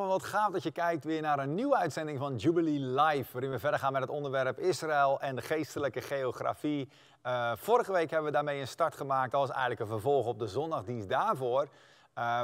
wat gaaf dat je kijkt weer naar een nieuwe uitzending van Jubilee Live, waarin we verder gaan met het onderwerp Israël en de geestelijke geografie. Eh, vorige week hebben we daarmee een start gemaakt, dat was eigenlijk een vervolg op de zondagdienst daarvoor, uh,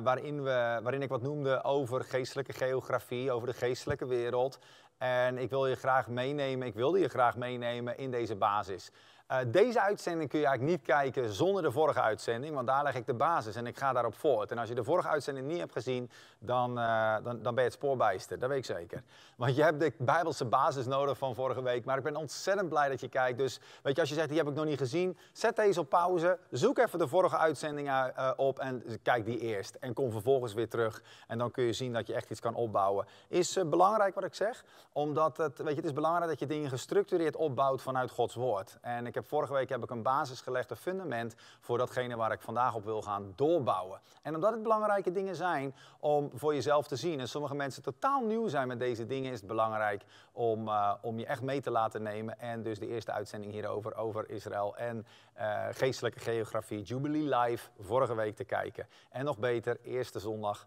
waarin, we, waarin ik wat noemde over geestelijke geografie, over de geestelijke wereld. En ik wil je graag meenemen, ik wilde je graag meenemen in deze basis. Eh, deze uitzending kun je eigenlijk niet kijken zonder de vorige uitzending, want daar leg ik de basis en ik ga daarop voort. En als je de vorige uitzending niet hebt gezien, dan, eh, dan, dan ben je het spoorbijster. Dat weet ik zeker. Want je hebt de Bijbelse basis nodig van vorige week. Maar ik ben ontzettend blij dat je kijkt. Dus weet je, als je zegt, die heb ik nog niet gezien, zet deze op pauze. Zoek even de vorige uitzending eh, op en kijk die eerst. En kom vervolgens weer terug. En dan kun je zien dat je echt iets kan opbouwen. Is eh, belangrijk wat ik zeg, omdat het, weet je, het is belangrijk dat je dingen gestructureerd opbouwt vanuit Gods woord. En ik heb vorige week heb ik een basis gelegd, een fundament voor datgene waar ik vandaag op wil gaan doorbouwen. En omdat het belangrijke dingen zijn om voor jezelf te zien. En sommige mensen totaal nieuw zijn met deze dingen, is het belangrijk om, eh, om je echt mee te laten nemen. En dus de eerste uitzending hierover, over Israël en eh, geestelijke geografie, Jubilee Live, vorige week te kijken. En nog beter, eerste zondag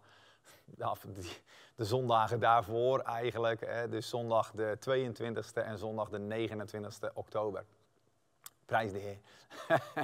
de zondagen daarvoor eigenlijk. Hè? Dus zondag de 22e en zondag de 29e oktober. Prijs de Heer.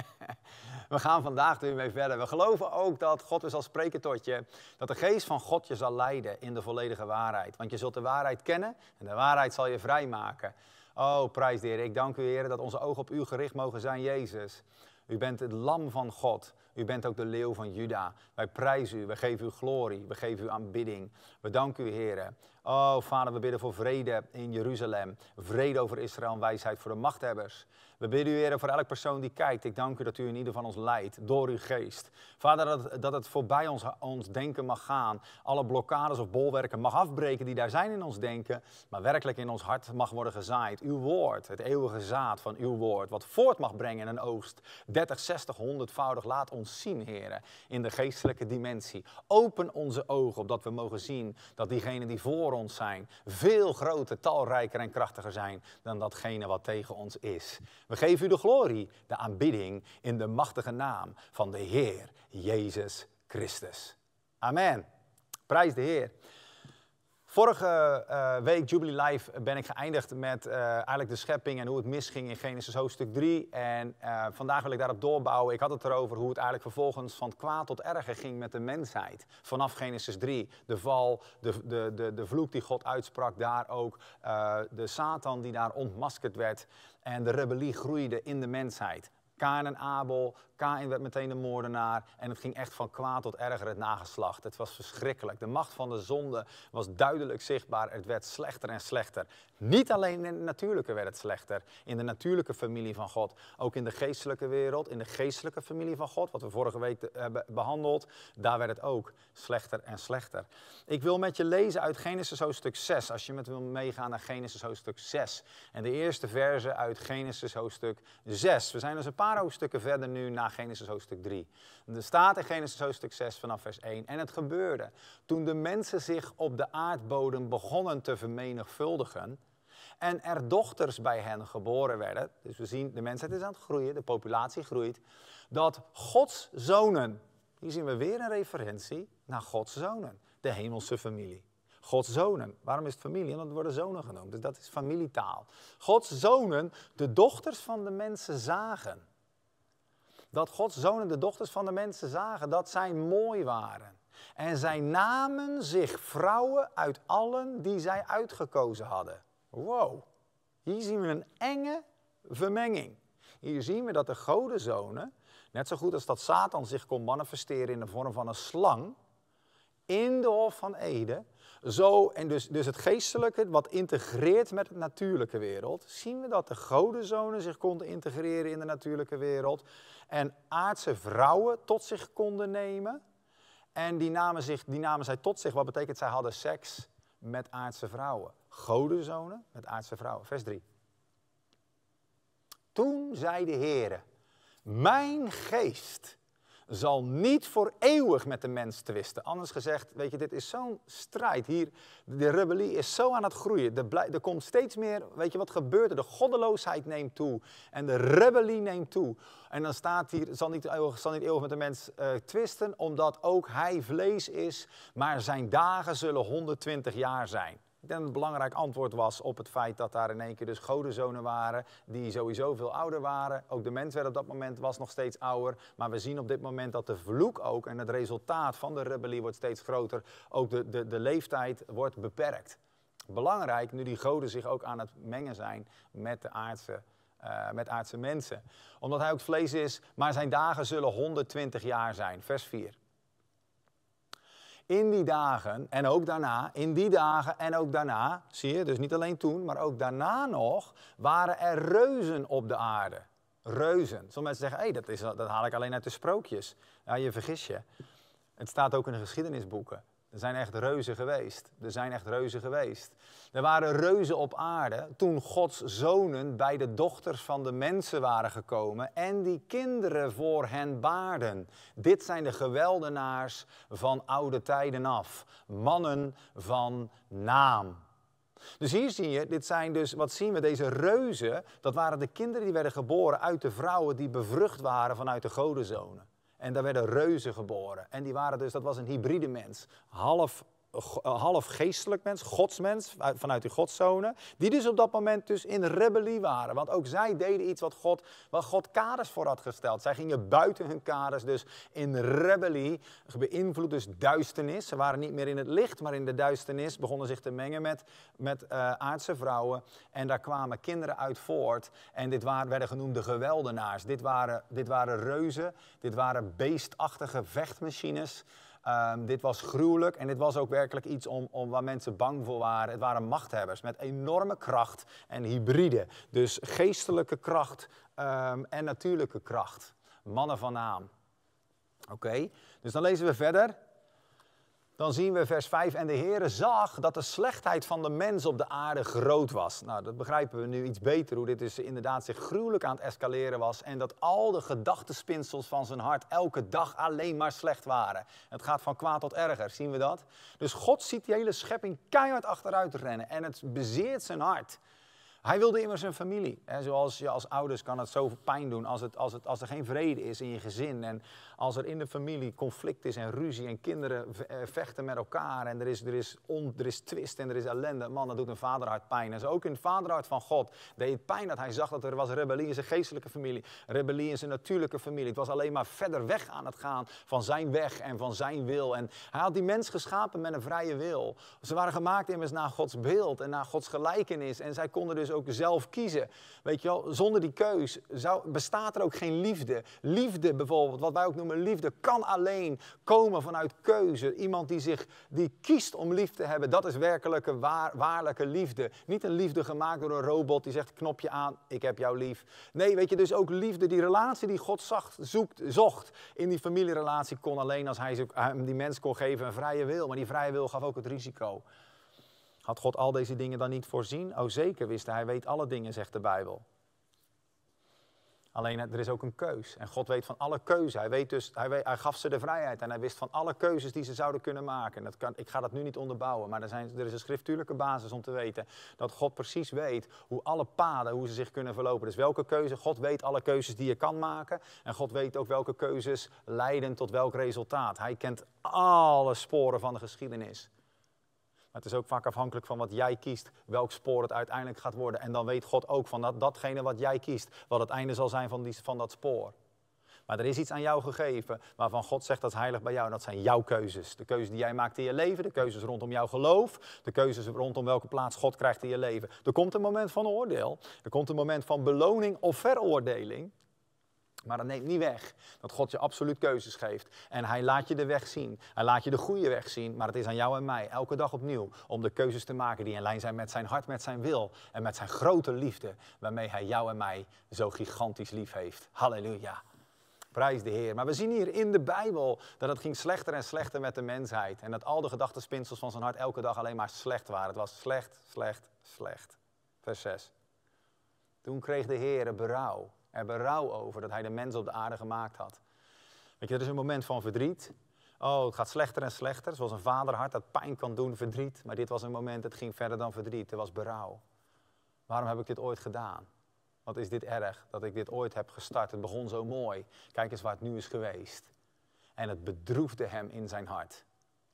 we gaan vandaag weer mee verder. We geloven ook dat God er zal spreken tot je. Dat de geest van God je zal leiden in de volledige waarheid. Want je zult de waarheid kennen en de waarheid zal je vrijmaken. Oh, prijs de Heer. Ik dank u, Heer, dat onze ogen op u gericht mogen zijn, Jezus. U bent het lam van God. U bent ook de leeuw van Juda. Wij prijzen u, we geven u glorie, we geven u aanbidding. We danken u, Heer, Oh, Vader, we bidden voor vrede in Jeruzalem. Vrede over Israël en wijsheid voor de machthebbers. We bidden u, Heer, voor elk persoon die kijkt. Ik dank u dat u in ieder van ons leidt door uw geest. Vader, dat, dat het voorbij ons, ons denken mag gaan. Alle blokkades of bolwerken mag afbreken die daar zijn in ons denken. Maar werkelijk in ons hart mag worden gezaaid. Uw woord, het eeuwige zaad van uw woord. Wat voort mag brengen in een oogst. 30, 60, 100voudig. Laat ons zien, Heer, in de geestelijke dimensie. Open onze ogen opdat we mogen zien dat diegenen die voor ons ons zijn, veel groter, talrijker en krachtiger zijn dan datgene wat tegen ons is. We geven u de glorie, de aanbidding in de machtige naam van de Heer Jezus Christus. Amen. Prijs de Heer. Vorige eh, week, Jubilee Live, eh, ben ik geëindigd met eh, eigenlijk de schepping en hoe het misging in Genesis hoofdstuk 3. En vandaag wil ik daarop doorbouwen. Ik had het erover hoe het eigenlijk vervolgens van kwaad tot erger ging met de mensheid. Vanaf Genesis 3, de val, de, de, de, de vloek die God uitsprak, daar ook de Satan die daar ontmaskerd werd. En de rebellie groeide in de mensheid. Kain en Abel. Kain werd meteen de moordenaar. En het ging echt van kwaad tot erger, het nageslacht. Het was verschrikkelijk. De macht van de zonde was duidelijk zichtbaar. Het werd slechter en slechter. Niet alleen in de natuurlijke werd het slechter. In de natuurlijke familie van God. Ook in de geestelijke wereld. In de geestelijke familie van God. Wat we vorige week hebben eh, behandeld. Daar werd het ook slechter en slechter. Ik wil met je lezen uit Genesis hoofdstuk 6. Als je met wil meegaan naar Genesis hoofdstuk 6. En de eerste verse uit Genesis hoofdstuk 6. We zijn dus een paar hoofdstukken verder nu naar Genesis hoofdstuk 3. Er staat in Genesis hoofdstuk 6 vanaf vers 1. En het gebeurde toen de mensen zich op de aardbodem begonnen te vermenigvuldigen en er dochters bij hen geboren werden. Dus we zien de mensheid is aan het groeien, de populatie groeit. Dat Gods zonen, hier zien we weer een referentie naar Gods zonen, de hemelse familie. Gods zonen. Waarom is het familie? Want het worden zonen genoemd. Dus dat is familietaal. Gods zonen, de dochters van de mensen zagen dat Gods zonen en de dochters van de mensen zagen dat zij mooi waren. En zij namen zich vrouwen uit allen die zij uitgekozen hadden. Wow, hier zien we een enge vermenging. Hier zien we dat de godenzonen, net zo goed als dat Satan zich kon manifesteren in de vorm van een slang, in de Hof van Eden, zo, en dus, dus het geestelijke, wat integreert met de natuurlijke wereld, zien we dat de godenzonen zich konden integreren in de natuurlijke wereld en aardse vrouwen tot zich konden nemen. En die namen, zich, die namen zij tot zich, wat betekent zij hadden seks met aardse vrouwen. Godenzonen met aardse vrouwen. Vers 3. Toen zei de Heere, mijn geest zal niet voor eeuwig met de mens twisten. Anders gezegd, weet je, dit is zo'n strijd hier. De rebellie is zo aan het groeien. Er, komt steeds meer, weet je wat gebeurt er? De goddeloosheid neemt toe en de rebellie neemt toe. En dan staat hier, zal niet eeuwig, zal niet eeuwig met de mens eh, twisten, omdat ook hij vlees is, maar zijn dagen zullen 120 jaar zijn. Ik denk dat een belangrijk antwoord was op het feit dat daar in één keer dus godenzonen waren, die sowieso veel ouder waren. Ook de mens werd op dat moment was nog steeds ouder. Maar we zien op dit moment dat de vloek ook en het resultaat van de rebellie wordt steeds groter. Ook de, de, de leeftijd wordt beperkt. Belangrijk nu die goden zich ook aan het mengen zijn met de aardse eh, met aardse mensen. Omdat hij ook vlees is, maar zijn dagen zullen 120 jaar zijn. Vers 4 in die dagen en ook daarna, in die dagen en ook daarna, zie je, dus niet alleen toen, maar ook daarna nog, waren er reuzen op de aarde. Reuzen. Sommige mensen zeggen, hey, dat, is, dat haal ik alleen uit de sprookjes. Ja, je vergis je. Het staat ook in de geschiedenisboeken. Er zijn echt reuzen geweest. Er zijn echt reuzen geweest. Er waren reuzen op aarde toen Gods zonen bij de dochters van de mensen waren gekomen en die kinderen voor hen baarden. Dit zijn de geweldenaars van oude tijden af, mannen van naam. Dus hier zie je, dit zijn dus, wat zien we, deze reuzen, dat waren de kinderen die werden geboren uit de vrouwen die bevrucht waren vanuit de godenzonen. En daar werden reuzen geboren. En die waren dus, dat was een hybride mens. Half half geestelijk mens, godsmens, vanuit die godszone. Die dus op dat moment dus in rebellie waren. Want ook zij deden iets wat God, wat God kaders voor had gesteld. Zij gingen buiten hun kaders, dus in rebellie, beïnvloed dus duisternis. Ze waren niet meer in het licht, maar in de duisternis begonnen zich te mengen met, met eh, aardse vrouwen. En daar kwamen kinderen uit voort. En dit waren, werden genoemd de geweldenaars. Dit waren, dit waren reuzen, dit waren beestachtige vechtmachines. Ehm, dit was gruwelijk en dit was ook werkelijk iets om, om, waar mensen bang voor waren. Het waren machthebbers met enorme kracht en hybride. Dus geestelijke kracht ehm, en natuurlijke kracht. Mannen van naam. Oké, dus dan lezen we verder dan zien we vers 5. En de Heere zag dat de slechtheid van de mens op de aarde groot was. Nou, dat begrijpen we nu iets beter, hoe dit dus inderdaad zich gruwelijk aan het escaleren was. En dat al de gedachtenspinsels van zijn hart elke dag alleen maar slecht waren. Het gaat van kwaad tot erger, zien we dat? Dus God ziet die hele schepping keihard achteruit rennen en het bezeert zijn hart. Hij wilde immers zijn familie. En zoals je als ouders kan het zo pijn doen als, het, als, het, als er geen vrede is in je gezin. En als er in de familie conflict is en ruzie en kinderen eh, vechten met elkaar. En er is, er is, on, er is twist en er is ellende. Man, dat doet een vaderhart pijn. En zo ook in het vaderhart van God deed het pijn dat hij zag dat er was rebellie in zijn geestelijke familie. Rebellie in zijn natuurlijke familie. Het was alleen maar verder weg aan het gaan van zijn weg en van zijn wil. En hij had die mens geschapen met een vrije wil. Ze waren gemaakt immers naar Gods beeld en naar Gods gelijkenis. En zij konden dus ook ook zelf kiezen. Weet je wel, zonder die keus zou, bestaat er ook geen liefde. Liefde bijvoorbeeld, wat wij ook noemen liefde, kan alleen komen vanuit keuze. Iemand die zich, die kiest om lief te hebben, dat is werkelijke, waar, waarlijke liefde. Niet een liefde gemaakt door een robot die zegt knopje aan, ik heb jou lief. Nee, weet je, dus ook liefde, die relatie die God zacht, zoekt, zocht in die familierelatie kon alleen als hij die mens kon geven een vrije wil. Maar die vrije wil gaf ook het risico. Had God al deze dingen dan niet voorzien? Oh zeker wist hij, hij weet alle dingen, zegt de Bijbel. Alleen eh, er is ook een keus. En God weet van alle keuzes. Hij, weet dus, hij, hij, gaf ze de vrijheid en hij wist van alle keuzes die ze zouden kunnen maken. Dat kan, ik ga dat nu niet onderbouwen, maar er, zijn, er is een schriftuurlijke basis om te weten dat God precies weet hoe alle paden, hoe ze zich kunnen verlopen. Dus welke keuze, God weet alle keuzes die je kan maken. En God weet ook welke keuzes leiden tot welk resultaat. Hij kent alle sporen van de geschiedenis. Maar het is ook vaak afhankelijk van wat jij kiest, welk spoor het uiteindelijk gaat worden. En dan weet God ook van dat, datgene wat jij kiest, wat het einde zal zijn van, die, van dat spoor. Maar er is iets aan jou gegeven waarvan God zegt dat is heilig bij jou. En dat zijn jouw keuzes. De keuzes die jij maakt in je leven, de keuzes rondom jouw geloof, de keuzes rondom welke plaats God krijgt in je leven. Er komt een moment van oordeel. Er komt een moment van beloning of veroordeling. Maar dat neemt niet weg dat God je absoluut keuzes geeft. En Hij laat je de weg zien. Hij laat je de goede weg zien. Maar het is aan jou en mij, elke dag opnieuw, om de keuzes te maken die in lijn zijn met zijn hart, met zijn wil en met zijn grote liefde. Waarmee Hij jou en mij zo gigantisch lief heeft. Halleluja. Prijs de Heer. Maar we zien hier in de Bijbel dat het ging slechter en slechter met de mensheid. En dat al de gedachtenspinsels van zijn hart elke dag alleen maar slecht waren. Het was slecht, slecht, slecht. Vers 6. Toen kreeg de Heer berouw hebben rouw over dat hij de mens op de aarde gemaakt had. Weet je, er is een moment van verdriet. Oh, het gaat slechter en slechter, zoals een vaderhart dat pijn kan doen, verdriet. Maar dit was een moment, het ging verder dan verdriet, er was berouw. Waarom heb ik dit ooit gedaan? Wat is dit erg dat ik dit ooit heb gestart? Het begon zo mooi. Kijk eens waar het nu is geweest. En het bedroefde hem in zijn hart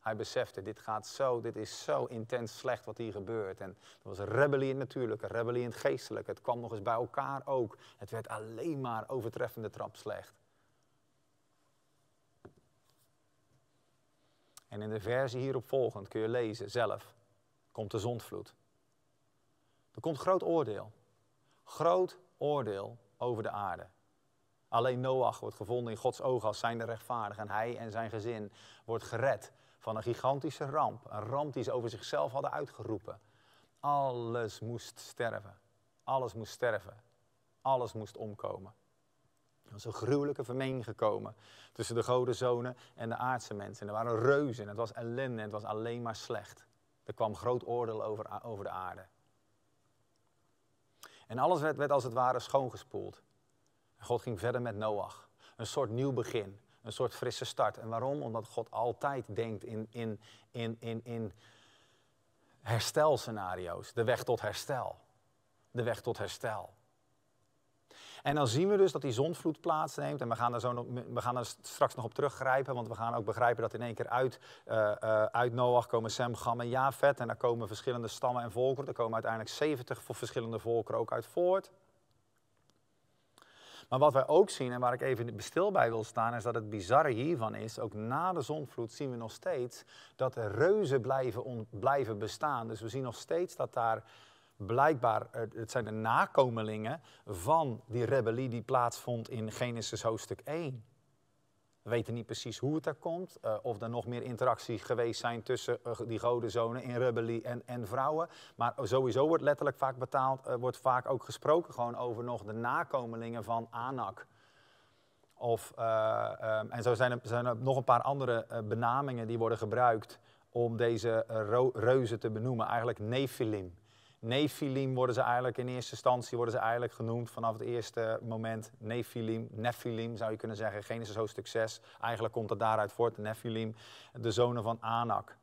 hij besefte, dit gaat zo, dit is zo intens slecht wat hier gebeurt. En dat was rebellie natuurlijk, het rebellie het geestelijke. Het kwam nog eens bij elkaar ook. Het werd alleen maar overtreffende trap slecht. En in de versie hierop volgend kun je lezen zelf, komt de zondvloed. Er komt groot oordeel. Groot oordeel over de aarde. Alleen Noach wordt gevonden in Gods ogen als zijnde rechtvaardig. En hij en zijn gezin wordt gered van een gigantische ramp. Een ramp die ze over zichzelf hadden uitgeroepen. Alles moest sterven. Alles moest sterven. Alles moest omkomen. Er was een gruwelijke gekomen tussen de godenzonen en de aardse mensen. En er waren reuzen en het was ellende en het was alleen maar slecht. Er kwam groot oordeel over, over de aarde. En alles werd, werd als het ware schoongespoeld. En God ging verder met Noach. Een soort nieuw begin. Een soort frisse start. En waarom? Omdat God altijd denkt in, in, in, in, in herstelscenario's. De weg tot herstel. De weg tot herstel. En dan zien we dus dat die zondvloed plaatsneemt. En we gaan, daar zo nog, we gaan er straks nog op teruggrijpen. Want we gaan ook begrijpen dat in één keer uit, uh, uit Noach komen Sem, Gam en Javet. En daar komen verschillende stammen en volkeren. Er komen uiteindelijk 70 verschillende volkeren ook uit voort. Maar wat wij ook zien en waar ik even stil bij wil staan, is dat het bizarre hiervan is, ook na de zonvloed zien we nog steeds dat er reuzen blijven, blijven bestaan. Dus we zien nog steeds dat daar blijkbaar, eh, het zijn de nakomelingen van die rebellie die plaatsvond in Genesis hoofdstuk 1. We weten niet precies hoe het daar komt. Eh, of er nog meer interactie geweest zijn tussen eh, die godenzonen in rebellie en, en vrouwen. Maar sowieso wordt letterlijk vaak betaald, eh, wordt vaak ook gesproken gewoon over nog de nakomelingen van Anak. Of, ehm, en zo zijn er, zijn er, nog een paar andere benamingen die worden gebruikt om deze reuzen te benoemen. Eigenlijk Nephilim. Nephilim worden ze eigenlijk in eerste instantie worden ze eigenlijk genoemd vanaf het eerste moment. Nephilim, Nephilim zou je kunnen zeggen. Genesis hoofdstuk 6. Eigenlijk komt het daaruit voort. Nephilim, de zonen van Anak.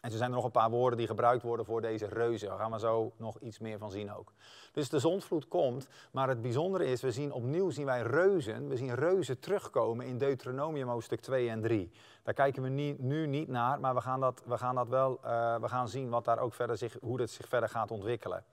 En er zijn er nog een paar woorden die gebruikt worden voor deze reuzen. Daar gaan we zo nog iets meer van zien ook. Dus de zondvloed komt, maar het bijzondere is, we zien opnieuw zien wij reuzen, we zien reuzen terugkomen in Deuteronomium hoofdstuk 2 en 3. Daar kijken we nu niet naar, maar we gaan dat, we gaan dat wel, eh, we gaan zien wat daar ook verder zich, hoe dat zich verder gaat ontwikkelen.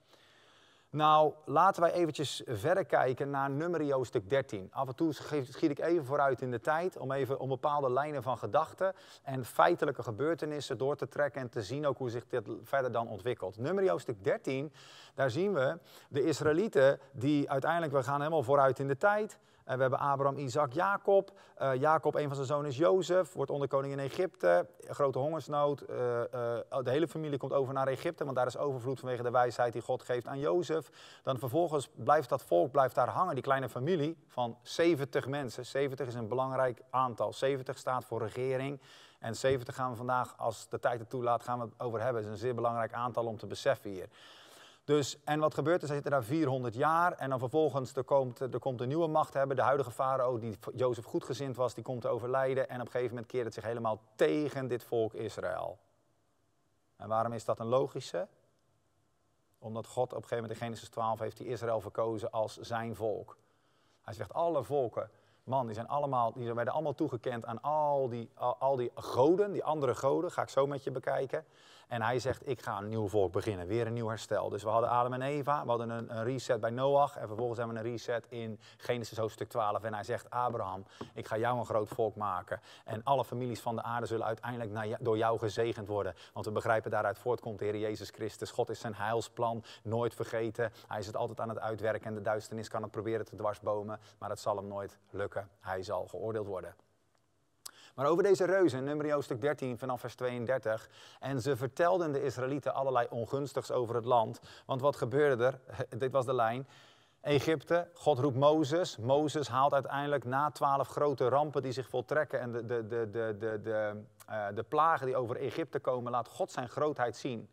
Nou, laten wij eventjes verder kijken naar nummer stuk 13. Af en toe schiet ik even vooruit in de tijd om even om bepaalde lijnen van gedachten en feitelijke gebeurtenissen door te trekken en te zien ook hoe zich dit verder dan ontwikkelt. Nummer stuk 13, daar zien we de Israëlieten die uiteindelijk, we gaan helemaal vooruit in de tijd, en we hebben Abraham, Isaac, Jacob. Eh, Jacob, een van zijn zonen is Jozef, wordt onderkoning in Egypte. Grote hongersnood. Eh, eh, de hele familie komt over naar Egypte, want daar is overvloed vanwege de wijsheid die God geeft aan Jozef. Dan vervolgens blijft dat volk blijft daar hangen, die kleine familie van 70 mensen. 70 is een belangrijk aantal. 70 staat voor regering. En 70 gaan we vandaag, als de tijd het toelaat, gaan we het over hebben. Het is een zeer belangrijk aantal om te beseffen hier. Dus, en wat gebeurt er? Ze zitten daar 400 jaar en dan vervolgens er komt, er komt een nieuwe macht hebben. De huidige farao, die Jozef goedgezind was, die komt te overlijden. En op een gegeven moment keert het zich helemaal tegen dit volk Israël. En waarom is dat een logische? Omdat God op een gegeven moment in Genesis 12 heeft die Israël verkozen als zijn volk. Hij zegt, alle volken, man, die, zijn allemaal, die werden allemaal toegekend aan al die, al die goden, die andere goden, ga ik zo met je bekijken. En hij zegt, ik ga een nieuw volk beginnen, weer een nieuw herstel. Dus we hadden Adam en Eva, we hadden een, een reset bij Noach en vervolgens hebben we een reset in Genesis hoofdstuk 12. En hij zegt, Abraham, ik ga jou een groot volk maken. En alle families van de aarde zullen uiteindelijk naar, door jou gezegend worden. Want we begrijpen daaruit voortkomt de Heer Jezus Christus. God is zijn heilsplan, nooit vergeten. Hij is het altijd aan het uitwerken en de duisternis kan het proberen te dwarsbomen. Maar het zal hem nooit lukken. Hij zal geoordeeld worden. Maar over deze reuzen, nummer hoofdstuk 13 vanaf vers 32. En ze vertelden de Israëlieten allerlei ongunstigs over het land. Want wat gebeurde er? Dit was de lijn. Egypte, God roept Mozes. Mozes haalt uiteindelijk na twaalf grote rampen die zich voltrekken en de, de, de, de, de, de, eh, de plagen die over Egypte komen, laat God zijn grootheid zien.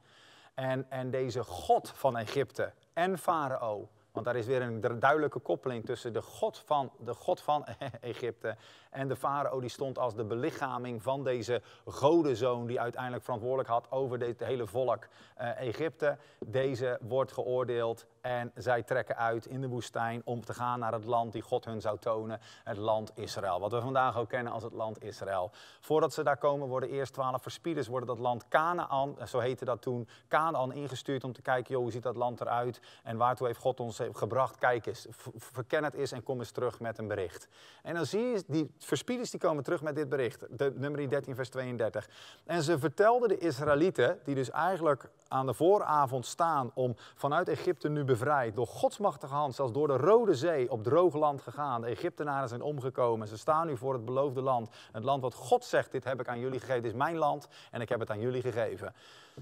En, en deze God van Egypte en Farao want daar is weer een duidelijke koppeling tussen de god van, de god van Egypte en de farao die stond als de belichaming van deze godenzoon die uiteindelijk verantwoordelijk had over dit hele volk eh, Egypte. Deze wordt geoordeeld en zij trekken uit in de woestijn om te gaan naar het land die God hun zou tonen, het land Israël. Wat we vandaag ook kennen als het land Israël. Voordat ze daar komen worden eerst twaalf verspieders, worden dat land Canaan, eh, zo heette dat toen, Canaan ingestuurd om te kijken, joh, hoe ziet dat land eruit en waartoe heeft God ons eh, gebracht? Kijk eens, verken het eens en kom eens terug met een bericht. En dan zie je, die verspieders die komen terug met dit bericht, de, nummer 13 vers 32. En ze vertelden de Israëlieten, die dus eigenlijk aan de vooravond staan om vanuit Egypte nu bevrijd. Door godsmachtige hand, zelfs door de Rode Zee op droog land gegaan. De Egyptenaren zijn omgekomen. Ze staan nu voor het beloofde land. Het land wat God zegt, dit heb ik aan jullie gegeven. Dit is mijn land en ik heb het aan jullie gegeven.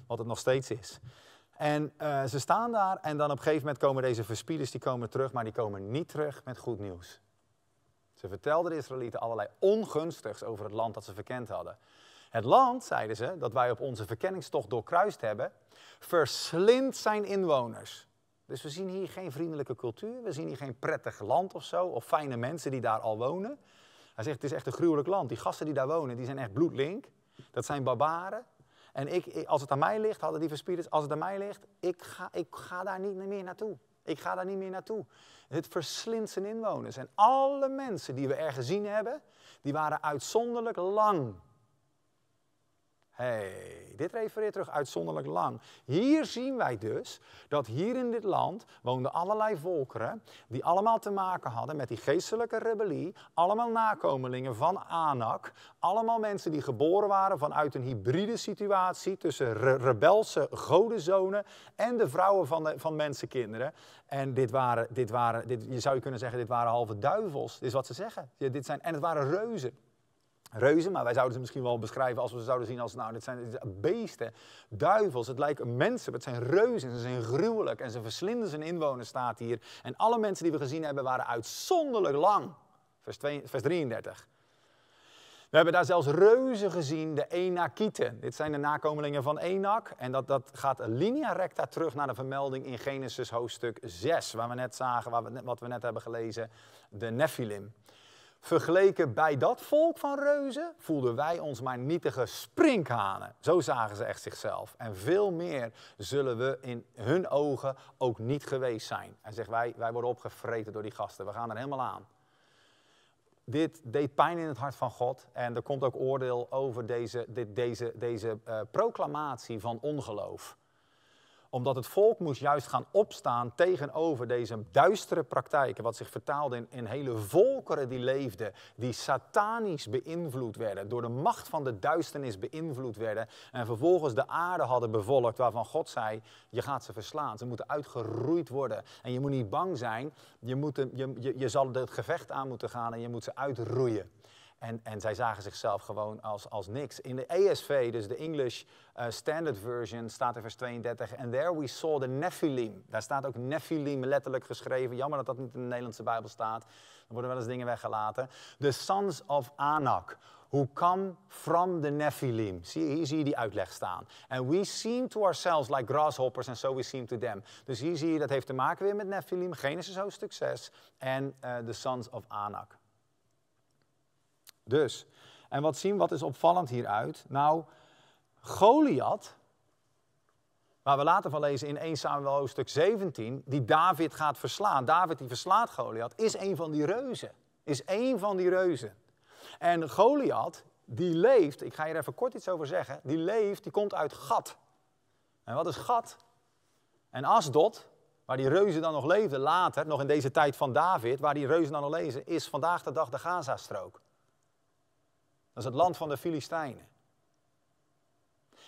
Wat het nog steeds is. En eh, ze staan daar en dan op een gegeven moment komen deze verspieders die komen terug, maar die komen niet terug met goed nieuws. Ze vertelden de Israëlieten allerlei ongunstigs over het land dat ze verkend hadden. Het land, zeiden ze, dat wij op onze verkenningstocht doorkruist hebben, verslindt zijn inwoners. Dus we zien hier geen vriendelijke cultuur, we zien hier geen prettig land of zo, of fijne mensen die daar al wonen. Hij zegt, het is echt een gruwelijk land. Die gasten die daar wonen, die zijn echt bloedlink. Dat zijn barbaren. En ik, eh, als het aan mij ligt, hadden die verspieders, als het aan mij ligt, ik ga, ik ga daar niet meer naartoe. Ik ga daar niet meer naartoe. Het verslindt zijn inwoners. En alle mensen die we er gezien hebben, die waren uitzonderlijk lang hey, dit refereert terug uitzonderlijk lang. Hier zien wij dus dat hier in dit land woonden allerlei volkeren die allemaal te maken hadden met die geestelijke rebellie, allemaal nakomelingen van Anak, allemaal mensen die geboren waren vanuit een hybride situatie tussen rebelse godenzonen en de vrouwen van, van mensenkinderen. En dit waren, dit waren dit, je zou je kunnen zeggen, dit waren halve duivels. is wat ze zeggen. dit zijn, en het waren reuzen reuzen, maar wij zouden ze misschien wel beschrijven als we ze zouden zien als, nou, dit zijn, beesten, duivels, het lijken mensen, het zijn reuzen, ze zijn gruwelijk en ze verslinden zijn inwoners, staat hier. En alle mensen die we gezien hebben waren uitzonderlijk lang. Vers, 2, vers 33. We hebben daar zelfs reuzen gezien, de Enakieten. Dit zijn de nakomelingen van Enak. En dat, dat gaat linea recta terug naar de vermelding in Genesis hoofdstuk 6, waar we net zagen, waar we, wat we net hebben gelezen, de Nephilim. Vergeleken bij dat volk van reuzen voelden wij ons maar nietige sprinkhanen. Zo zagen ze echt zichzelf. En veel meer zullen we in hun ogen ook niet geweest zijn. En zegt, wij, wij worden opgevreten door die gasten. We gaan er helemaal aan. Dit deed pijn in het hart van God. En er komt ook oordeel over deze, deze, deze eh, proclamatie van ongeloof omdat het volk moest juist gaan opstaan tegenover deze duistere praktijken, wat zich vertaalde in, hele volkeren die leefden, die satanisch beïnvloed werden, door de macht van de duisternis beïnvloed werden en vervolgens de aarde hadden bevolkt waarvan God zei, je gaat ze verslaan, ze moeten uitgeroeid worden en je moet niet bang zijn, je, moet, je, je, je zal het gevecht aan moeten gaan en je moet ze uitroeien. En, en zij zagen zichzelf gewoon als, als niks. In de ESV, dus de English eh, Standard Version, staat in vers 32... And there we saw the Nephilim. Daar staat ook Nephilim letterlijk geschreven. Jammer dat dat niet in de Nederlandse Bijbel staat. Er worden wel eens dingen weggelaten. The sons of Anak who come from the Nephilim. Zie, hier zie je die uitleg staan. And we seem to ourselves like grasshoppers and so we seem to them. Dus hier zie je, dat heeft te maken weer met Nephilim, Genesis hoofdstuk 6 en de eh, the sons of Anak. Dus, en wat zien, wat is opvallend hieruit? Nou, Goliath, waar we later van lezen in 1 Samuel hoofdstuk 17, die David gaat verslaan. David die verslaat Goliath, is een van die reuzen. Is een van die reuzen. En Goliath, die leeft, ik ga hier even kort iets over zeggen, die leeft, die komt uit Gat. En wat is Gat? En Asdod, waar die reuzen dan nog leefden later, nog in deze tijd van David, waar die reuzen dan nog lezen, is vandaag de dag de Gazastrook. Dat is het land van de Filistijnen.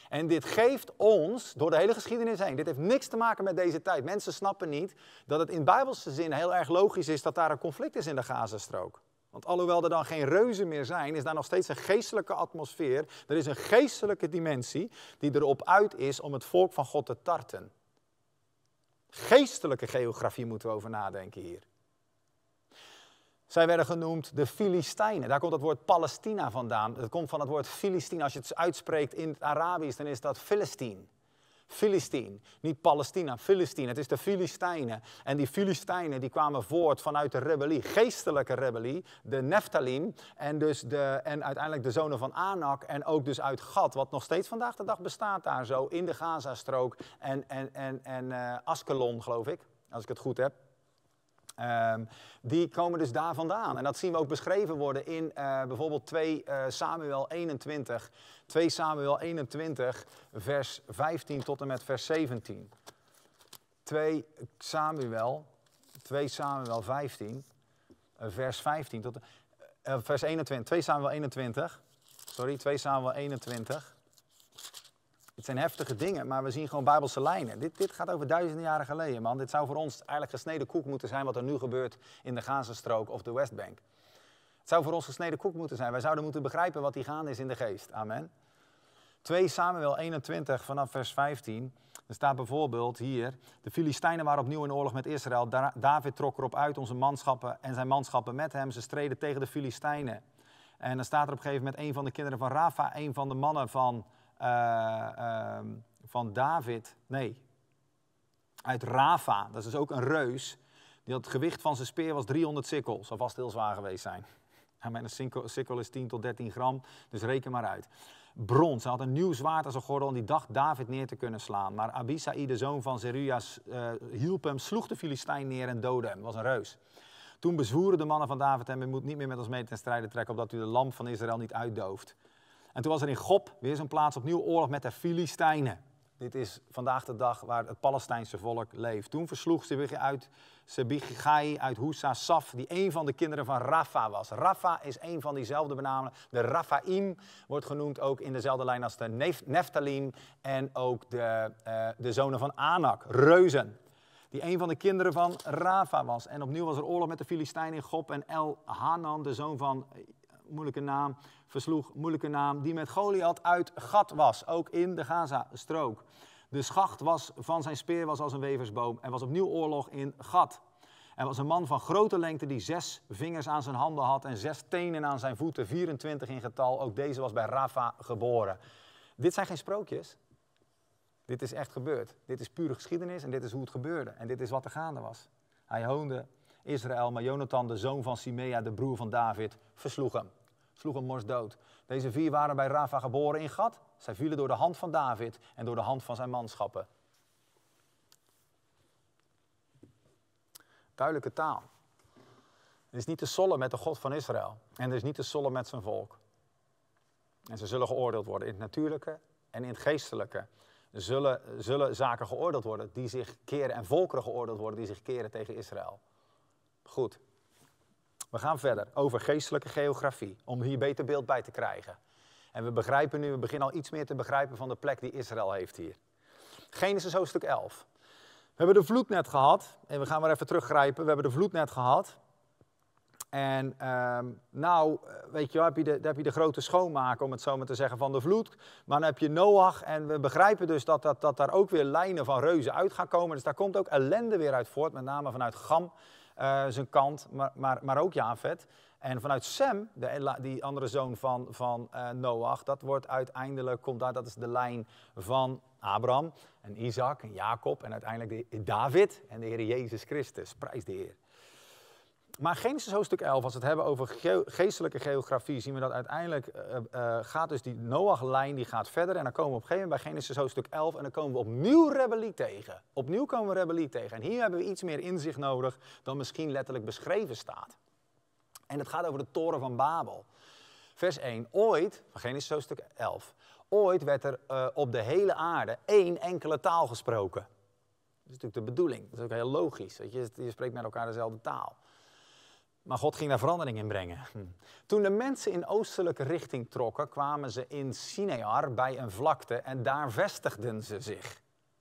En dit geeft ons, door de hele geschiedenis heen, dit heeft niks te maken met deze tijd. Mensen snappen niet dat het in bijbelse zin heel erg logisch is dat daar een conflict is in de Gazastrook. Want alhoewel er dan geen reuzen meer zijn, is daar nog steeds een geestelijke atmosfeer. Er is een geestelijke dimensie die erop uit is om het volk van God te tarten. Geestelijke geografie moeten we over nadenken hier. Zij werden genoemd de Filistijnen. Daar komt het woord Palestina vandaan. Dat komt van het woord Filistijn. Als je het uitspreekt in het Arabisch, dan is dat Filistien. Filistien, niet Palestina, Filistien. Het is de Filistijnen. En die Filistijnen die kwamen voort vanuit de rebellie, geestelijke rebellie, de Neftalim en, dus de, en uiteindelijk de zonen van Anak en ook dus uit Gad, wat nog steeds vandaag de dag bestaat daar zo in de Gazastrook en, en, en, en eh, Askelon, geloof ik, als ik het goed heb. Um, die komen dus daar vandaan. En dat zien we ook beschreven worden in uh, bijvoorbeeld 2 uh, eh, Samuel 21. 2 Samuel 21, vers 15 tot en met vers 17. 2 Samuel, 2 Samuel 15, eh, vers 15 tot vers 21. 2 Samuel 21, sorry, 2 Samuel 21, het zijn heftige dingen, maar we zien gewoon bijbelse lijnen. Dit, dit gaat over duizenden jaren geleden, man. Dit zou voor ons eigenlijk gesneden koek moeten zijn wat er nu gebeurt in de Gazastrook of de Westbank. Het zou voor ons gesneden koek moeten zijn. Wij zouden moeten begrijpen wat die gaan is in de geest. Amen. 2 Samuel 21 vanaf vers 15. Er staat bijvoorbeeld hier: De Filistijnen waren opnieuw in oorlog met Israël. David trok erop uit onze manschappen en zijn manschappen met hem. Ze streden tegen de Filistijnen. En dan staat er op een gegeven moment een van de kinderen van Rafa, een van de mannen van eh, ehm, van David, nee, uit Rafa, dat is dus ook een reus, die het gewicht van zijn speer was 300 sikkel, zou vast heel zwaar geweest zijn. En een sikkel is 10 tot 13 gram, dus reken maar uit. Brons, hij had een nieuw zwaard als een gordel en die dacht David neer te kunnen slaan. Maar Abisai, de zoon van Zeruja, uh, eh, hielp hem, sloeg de Filistijn neer en doodde hem. was een reus. Toen bezwoeren de mannen van David hem, u moet niet meer met ons mee ten strijde trekken, opdat u de lamp van Israël niet uitdooft. En toen was er in Gop weer zo'n plaats opnieuw oorlog met de Filistijnen. Dit is vandaag de dag waar het Palestijnse volk leeft. Toen versloeg ze uit Sebichai uit Husa Saf, die een van de kinderen van Rafa was. Rafa is een van diezelfde benamingen. De Rafaim wordt genoemd ook in dezelfde lijn als de Neftalim en ook de, eh, de zonen van Anak, reuzen. Die een van de kinderen van Rafa was. En opnieuw was er oorlog met de Filistijnen in Gop. En El Hanan, de zoon van moeilijke naam, versloeg, moeilijke naam, die met Goliath uit Gat was, ook in de Gaza-strook. De schacht was, van zijn speer was als een weversboom en was opnieuw oorlog in Gat. Er was een man van grote lengte die zes vingers aan zijn handen had en zes tenen aan zijn voeten, 24 in getal. Ook deze was bij Rafa geboren. Dit zijn geen sprookjes. Dit is echt gebeurd. Dit is pure geschiedenis en dit is hoe het gebeurde. En dit is wat er gaande was. Hij hoonde Israël, maar Jonathan, de zoon van Simea, de broer van David, versloegen sloeg hem Mors dood. Deze vier waren bij Rafa geboren in Gat. Zij vielen door de hand van David en door de hand van zijn manschappen. Duidelijke taal. Het is niet te sollen met de God van Israël. En het is niet te sollen met zijn volk. En ze zullen geoordeeld worden in het natuurlijke en in het geestelijke. Zullen, zullen zaken geoordeeld worden die zich keren en volkeren geoordeeld worden die zich keren tegen Israël. Goed, we gaan verder over geestelijke geografie, om hier beter beeld bij te krijgen. En we begrijpen nu, we beginnen al iets meer te begrijpen van de plek die Israël heeft hier. Genesis hoofdstuk 11. We hebben de vloed net gehad, en we gaan maar even teruggrijpen. We hebben de vloed net gehad. En um, nou, weet je daar heb je, de, dan heb je de grote schoonmaken om het zo maar te zeggen, van de vloed. Maar dan heb je Noach en we begrijpen dus dat, dat, dat daar ook weer lijnen van reuzen uit gaan komen. Dus daar komt ook ellende weer uit voort, met name vanuit Gam. Eh, zijn kant, maar, maar, maar ook Javet. En vanuit Sem, de, die andere zoon van, van eh, Noach, dat wordt uiteindelijk, komt daar, dat is de lijn van Abraham en Isaac en Jacob en uiteindelijk de, David en de Heer Jezus Christus. Prijs de Heer. Maar Genesis hoofdstuk 11, als we het hebben over geestelijke geografie, zien we dat uiteindelijk eh, eh, gaat dus die Noach-lijn die gaat verder. En dan komen we op een gegeven moment bij Genesis hoofdstuk 11 en dan komen we opnieuw rebellie tegen. Opnieuw komen we rebellie tegen. En hier hebben we iets meer inzicht nodig dan misschien letterlijk beschreven staat. En het gaat over de toren van Babel. Vers 1, ooit, van Genesis hoofdstuk 11, ooit werd er eh, op de hele aarde één enkele taal gesproken. Dat is natuurlijk de bedoeling, dat is ook heel logisch. je spreekt met elkaar dezelfde taal. Maar God ging daar verandering in brengen. Hm. Toen de mensen in oostelijke richting trokken, kwamen ze in Sinear bij een vlakte en daar vestigden ze zich.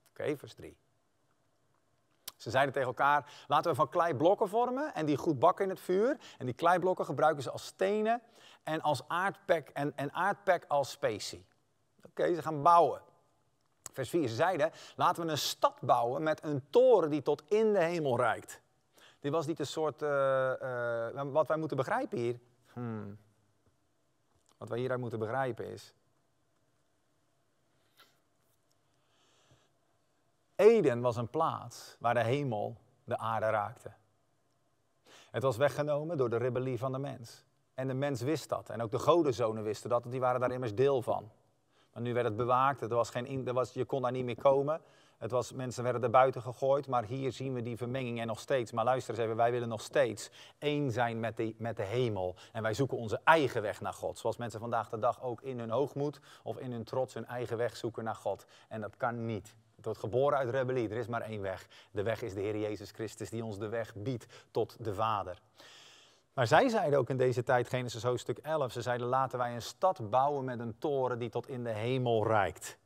Oké, vers 3. Ze zeiden tegen elkaar: laten we van klei blokken vormen en die goed bakken in het vuur. En die kleiblokken gebruiken ze als stenen en als aardpek en, en aardpek als specie. Oké, ze gaan bouwen. Vers 4. Ze zeiden: laten we een stad bouwen met een toren die tot in de hemel reikt. Dit was niet een soort, eh, eh, nou, wat wij moeten begrijpen hier. Hmm. Wat wij hieruit moeten begrijpen is. Eden was een plaats waar de hemel de aarde raakte. Het was weggenomen door de rebellie van de mens. En de mens wist dat. En ook de godenzonen wisten dat, want die waren daar immers deel van. Maar nu werd het bewaakt, er was geen er was, je kon daar niet meer komen. Het was, mensen werden er buiten gegooid, maar hier zien we die vermenging en nog steeds. Maar luister eens even, wij willen nog steeds één zijn met de, met de hemel. En wij zoeken onze eigen weg naar God. Zoals mensen vandaag de dag ook in hun hoogmoed of in hun trots hun eigen weg zoeken naar God. En dat kan niet. Het wordt geboren uit rebellie. Er is maar één weg. De weg is de Heer Jezus Christus die ons de weg biedt tot de Vader. Maar zij zeiden ook in deze tijd, Genesis hoofdstuk 11, ze zeiden laten wij een stad bouwen met een toren die tot in de hemel reikt.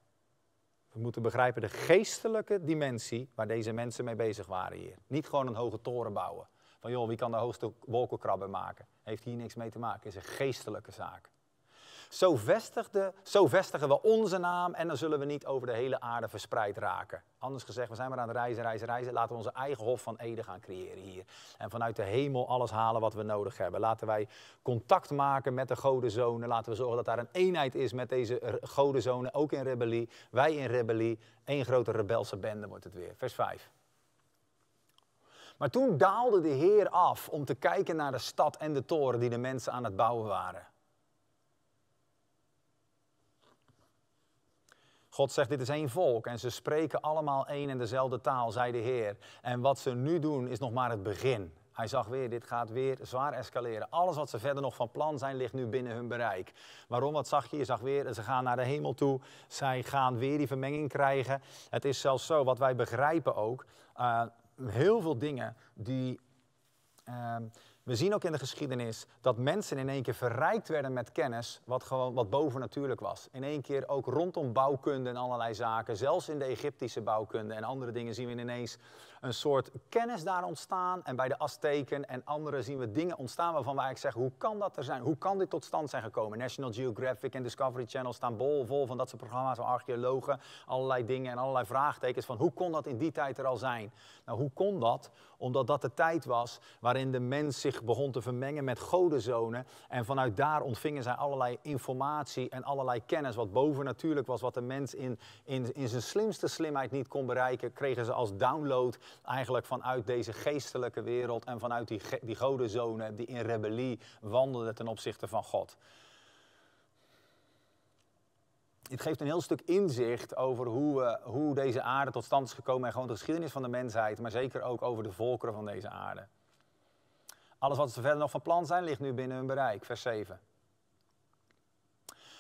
We moeten begrijpen de geestelijke dimensie waar deze mensen mee bezig waren hier. Niet gewoon een hoge toren bouwen. Van joh, wie kan de hoogste wolkenkrabber maken? Heeft hier niks mee te maken. Het is een geestelijke zaak. Zo, vestigde, zo vestigen we onze naam en dan zullen we niet over de hele aarde verspreid raken. Anders gezegd, we zijn maar aan het reizen, reizen, reizen. Laten we onze eigen Hof van Eden gaan creëren hier. En vanuit de hemel alles halen wat we nodig hebben. Laten wij contact maken met de godenzone. Laten we zorgen dat daar een eenheid is met deze godenzone. Ook in rebellie. Wij in rebellie. Eén grote rebelse bende wordt het weer. Vers 5. Maar toen daalde de Heer af om te kijken naar de stad en de toren die de mensen aan het bouwen waren. God zegt, dit is één volk en ze spreken allemaal één en dezelfde taal, zei de Heer. En wat ze nu doen is nog maar het begin. Hij zag weer, dit gaat weer zwaar escaleren. Alles wat ze verder nog van plan zijn, ligt nu binnen hun bereik. Waarom? Wat zag je? Je zag weer, ze gaan naar de hemel toe. Zij gaan weer die vermenging krijgen. Het is zelfs zo, wat wij begrijpen ook, uh, heel veel dingen die... Ehm, we zien ook in de geschiedenis dat mensen in één keer verrijkt werden met kennis wat, gewoon, wat bovennatuurlijk was. In één keer ook rondom bouwkunde en allerlei zaken, zelfs in de Egyptische bouwkunde en andere dingen zien we ineens een soort kennis daar ontstaan. En bij de Azteken en anderen zien we dingen ontstaan waarvan we eigenlijk zeggen, hoe kan dat er zijn? Hoe kan dit tot stand zijn gekomen? National Geographic en Discovery Channel staan bol vol van dat soort programma's van archeologen. Allerlei dingen en allerlei vraagtekens van hoe kon dat in die tijd er al zijn? Nou, hoe kon dat? Omdat dat de tijd was waarin de mens zich begon te vermengen met godenzonen. En vanuit daar ontvingen zij allerlei informatie en allerlei kennis. Wat bovennatuurlijk was, wat de mens in, in, in zijn slimste slimheid niet kon bereiken, kregen ze als download eigenlijk vanuit deze geestelijke wereld en vanuit die, die godenzonen die in rebellie wandelden ten opzichte van God. Het geeft een heel stuk inzicht over hoe, hoe deze aarde tot stand is gekomen en gewoon de geschiedenis van de mensheid, maar zeker ook over de volkeren van deze aarde. Alles wat ze verder nog van plan zijn, ligt nu binnen hun bereik. Vers 7.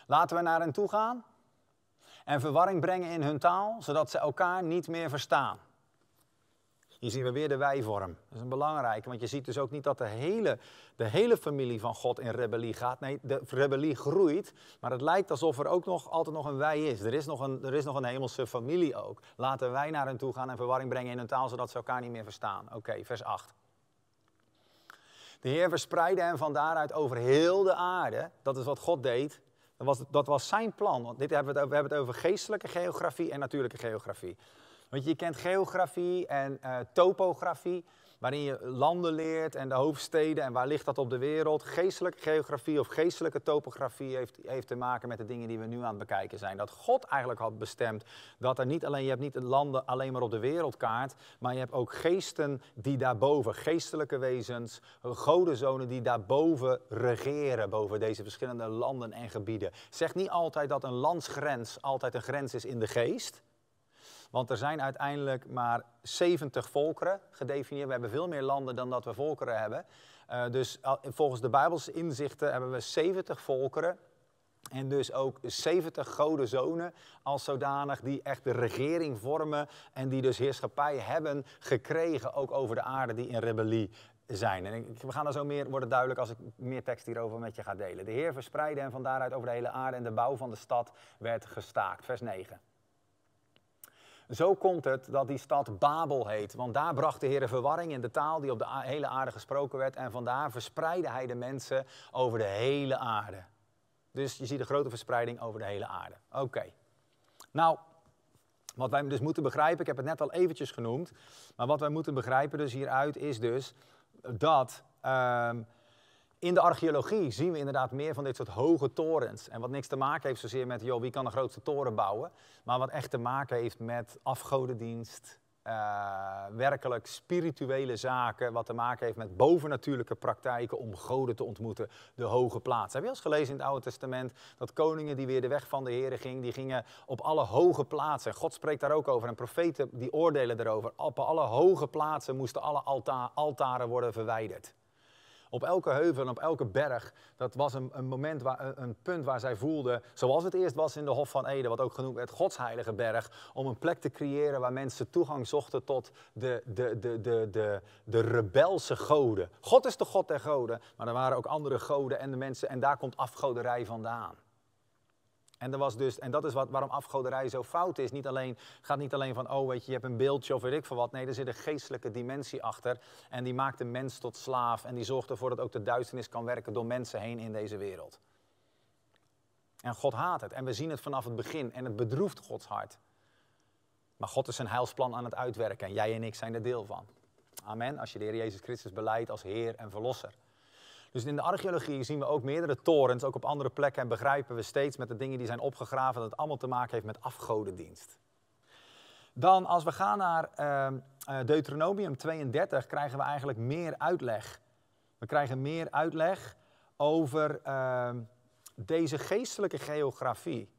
Laten we naar hen toe gaan en verwarring brengen in hun taal, zodat ze elkaar niet meer verstaan. Dus hier zien we weer de wijvorm. Dat is een belangrijke, want je ziet dus ook niet dat de hele, de hele familie van God in rebellie gaat. Nee, de rebellie groeit, maar het lijkt alsof er ook nog altijd nog een wij is. Er is nog een, er is nog een hemelse familie ook. Laten wij naar hen toe gaan en verwarring brengen in hun taal, zodat ze elkaar niet meer verstaan. Oké, vers 8. De Heer verspreidde hen van daaruit over heel de aarde. Dat is wat God deed. Dat was, dat was zijn plan. Want dit hebben we, het, we hebben het over geestelijke geografie en natuurlijke geografie. Want je kent geografie en eh, topografie, waarin je landen leert en de hoofdsteden en waar ligt dat op de wereld. Geestelijke geografie of geestelijke topografie heeft, heeft te maken met de dingen die we nu aan het bekijken zijn. Dat God eigenlijk had bestemd dat er niet alleen, je hebt niet landen alleen maar op de wereldkaart, maar je hebt ook geesten die daarboven, geestelijke wezens, godenzonen die daarboven regeren, boven deze verschillende landen en gebieden. Zeg niet altijd dat een landsgrens altijd een grens is in de geest. Want er zijn uiteindelijk maar 70 volkeren gedefinieerd. We hebben veel meer landen dan dat we volkeren hebben. Eh, dus eh, volgens de Bijbelse inzichten hebben we 70 volkeren en dus ook 70 godenzonen als zodanig die echt de regering vormen en die dus heerschappij hebben gekregen ook over de aarde die in rebellie zijn. En we gaan er zo meer worden duidelijk als ik meer tekst hierover met je ga delen. De Heer verspreidde hen van daaruit over de hele aarde en de bouw van de stad werd gestaakt. Vers 9. Zo komt het dat die stad Babel heet, want daar bracht de Heer verwarring in de taal die op de hele aarde gesproken werd en vandaar verspreidde hij de mensen over de hele aarde. Dus je ziet een grote verspreiding over de hele aarde. Oké. Nou, wat wij dus moeten begrijpen, ik heb het net al eventjes genoemd, maar wat wij moeten begrijpen dus hieruit is dus dat ehm, in de archeologie zien we inderdaad meer van dit soort hoge torens. En wat niks te maken heeft zozeer met, joh, wie kan de grootste toren bouwen? Maar wat echt te maken heeft met afgodendienst, uh, werkelijk spirituele zaken, wat te maken heeft met bovennatuurlijke praktijken om goden te ontmoeten, de hoge plaats. Heb je eens gelezen in het Oude Testament dat koningen die weer de weg van de Heeren gingen, die gingen op alle hoge plaatsen. God spreekt daar ook over en profeten die oordelen erover. Op alle hoge plaatsen moesten alle altaren worden verwijderd. Op elke heuvel en op elke berg. Dat was een, een moment, waar, een, punt waar zij voelden, zoals het eerst was in de Hof van Eden, wat ook genoemd werd Godsheilige Berg, om een plek te creëren waar mensen toegang zochten tot de, de, de, de, de, de rebelse goden. God is de God der goden, maar er waren ook andere goden en de mensen. En daar komt afgoderij vandaan. En, er was dus, en dat is wat, waarom afgoderij zo fout is. Niet alleen, gaat niet alleen van, oh weet je, je hebt een beeldje of weet ik veel wat. Nee, er zit een geestelijke dimensie achter. En die maakt de mens tot slaaf. En die zorgt ervoor dat ook de duisternis kan werken door mensen heen in deze wereld. En God haat het. En we zien het vanaf het begin. En het bedroeft Gods hart. Maar God is zijn heilsplan aan het uitwerken. En jij en ik zijn er deel van. Amen. Als je de Heer Jezus Christus beleidt als Heer en Verlosser. Dus in de archeologie zien we ook meerdere torens, ook op andere plekken. En begrijpen we steeds met de dingen die zijn opgegraven dat het allemaal te maken heeft met afgodendienst. Dan als we gaan naar uh, Deuteronomium 32, krijgen we eigenlijk meer uitleg. We krijgen meer uitleg over ehm, deze geestelijke geografie.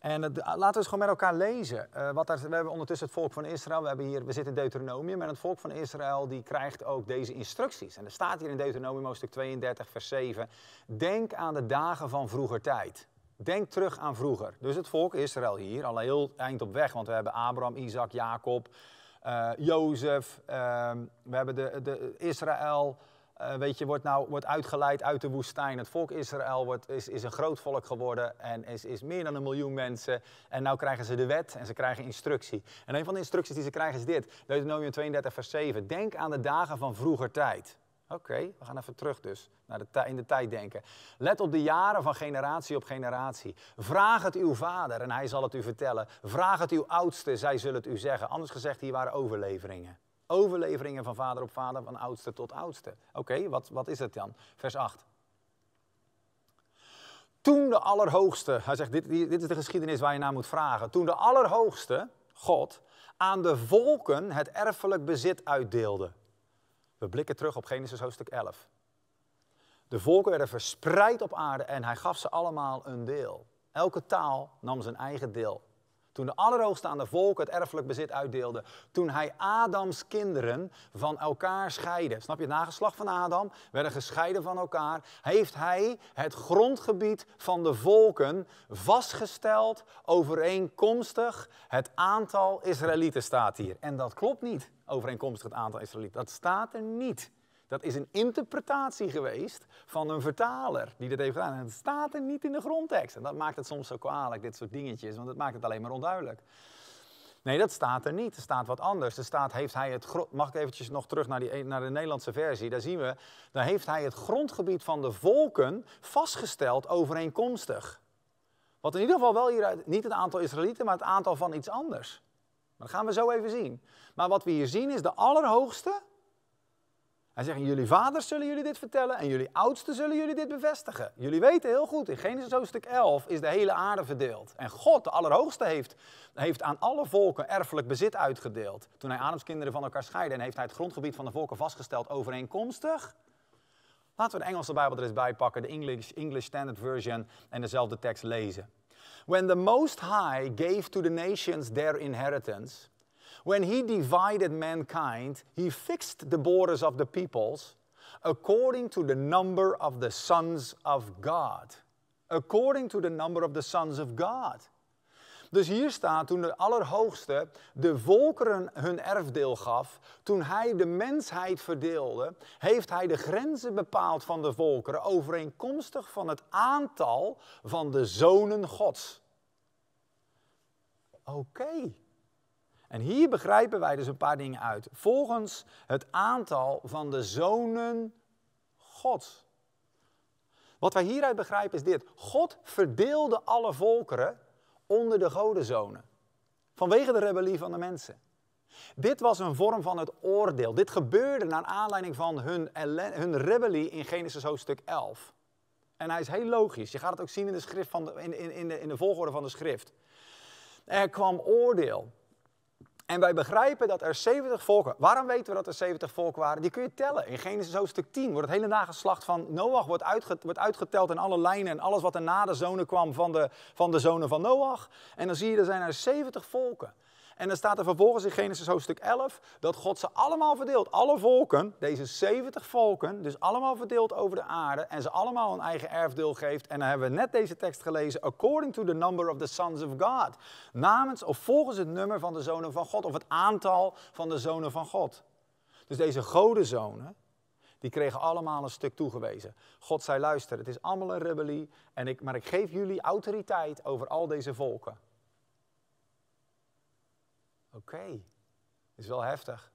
En eh, ah, laten we eens gewoon met elkaar lezen. Eh, wat we hebben ondertussen het volk van Israël, we, hebben hier, we zitten in Deuteronomium. En het volk van Israël die krijgt ook deze instructies. En er staat hier in Deuteronomium hoofdstuk 32, vers 7. Denk aan de dagen van vroeger tijd. Denk terug aan vroeger. Dus het volk Israël hier, al heel eind op weg. Want we hebben Abraham, Isaac, Jacob, uh, Jozef. Ehm, we hebben de, de Israël, eh, weet je, wordt, nou, wordt uitgeleid uit de woestijn. Het volk Israël wordt, is, is een groot volk geworden en is, is meer dan een miljoen mensen. En nou krijgen ze de wet en ze krijgen instructie. En een van de instructies die ze krijgen is dit. Deuteronomium 32 vers 7. Denk aan de dagen van vroeger tijd. Oké, we gaan even terug dus, naar de in de tijd denken. Let op de jaren van generatie op generatie. Vraag het uw vader en hij zal het u vertellen. Vraag het uw oudste, zij zullen het u zeggen. Anders gezegd, hier waren overleveringen overleveringen van vader op vader, van oudste tot oudste. Oké, wat, wat is het dan? Vers 8. Toen de Allerhoogste, hij zegt, dit, dit is de geschiedenis waar je naar moet vragen. Toen de Allerhoogste, God, aan de volken het erfelijk bezit uitdeelde. We blikken terug op Genesis hoofdstuk 11. De volken werden verspreid op aarde en hij gaf ze allemaal een deel. Elke taal nam zijn eigen deel. Toen de allerhoogste aan de volk het erfelijk bezit uitdeelde. Toen hij Adams kinderen van elkaar scheidde. Snap je, het nageslag van Adam werden gescheiden van elkaar. Heeft hij het grondgebied van de volken vastgesteld overeenkomstig het aantal Israëlieten staat hier. En dat klopt niet, overeenkomstig het aantal Israëlieten. Dat staat er niet. Dat is een interpretatie geweest van een vertaler die dat heeft gedaan. En het staat er niet in de grondtekst. En dat maakt het soms zo kwalijk, dit soort dingetjes, want dat maakt het alleen maar onduidelijk. Nee, dat staat er niet. Er staat wat anders. Er staat, heeft hij het mag ik eventjes nog terug naar, die, e- naar de Nederlandse versie? Daar zien we, daar heeft hij het grondgebied van de volken vastgesteld overeenkomstig. Wat in ieder geval wel hieruit, niet het aantal Israëlieten, maar het aantal van iets anders. Maar dat gaan we zo even zien. Maar wat we hier zien is de allerhoogste hij zegt, jullie vaders zullen jullie dit vertellen en jullie oudsten zullen jullie dit bevestigen. Jullie weten heel goed, in Genesis hoofdstuk 11 is de hele aarde verdeeld. En God, de Allerhoogste, heeft, heeft aan alle volken erfelijk bezit uitgedeeld. Toen hij Adams kinderen van elkaar scheidde en heeft hij het grondgebied van de volken vastgesteld overeenkomstig. Laten we de Engelse Bijbel er eens bij pakken, de English, English Standard Version en dezelfde tekst lezen. When the Most High gave to the nations their inheritance... When he divided mankind, he fixed the borders of the peoples according to the number of the sons of God. According to the number of the sons of God. Dus hier staat, toen de Allerhoogste de volkeren hun erfdeel gaf, toen hij de mensheid verdeelde, heeft hij de grenzen bepaald van de volkeren overeenkomstig van het aantal van de zonen Gods. Oké. En hier begrijpen wij dus een paar dingen uit. Volgens het aantal van de zonen God. Wat wij hieruit begrijpen is dit. God verdeelde alle volkeren onder de godenzonen. Vanwege de rebellie van de mensen. Dit was een vorm van het oordeel. Dit gebeurde naar aanleiding van hun, hun rebellie in Genesis hoofdstuk 11. En hij is heel logisch. Je gaat het ook zien in de, schrift van in, in, in, de, in de volgorde van de schrift. Er kwam oordeel. En wij begrijpen dat er 70 volken. Waarom weten we dat er 70 volken waren? Die kun je tellen. In Genesis hoofdstuk 10 wordt het hele nageslacht van Noach wordt, wordt uitgeteld in alle lijnen en alles wat er na de zonen kwam van de, van de zonen van Noach. En dan zie je, er zijn er 70 volken. En dan staat er vervolgens in Genesis hoofdstuk 11 dat God ze allemaal verdeelt. Alle volken, deze 70 volken, dus allemaal verdeeld over de aarde. En ze allemaal een eigen erfdeel geeft. En dan hebben we net deze tekst gelezen. According to the number of the sons of God. Namens of volgens het nummer van de zonen van God. Of het aantal van de zonen van God. Dus deze godenzonen, die kregen allemaal een stuk toegewezen. God zei, luister, het is allemaal een rebellie, en ik, maar ik geef jullie autoriteit over al deze volken. Oké, is wel heftig.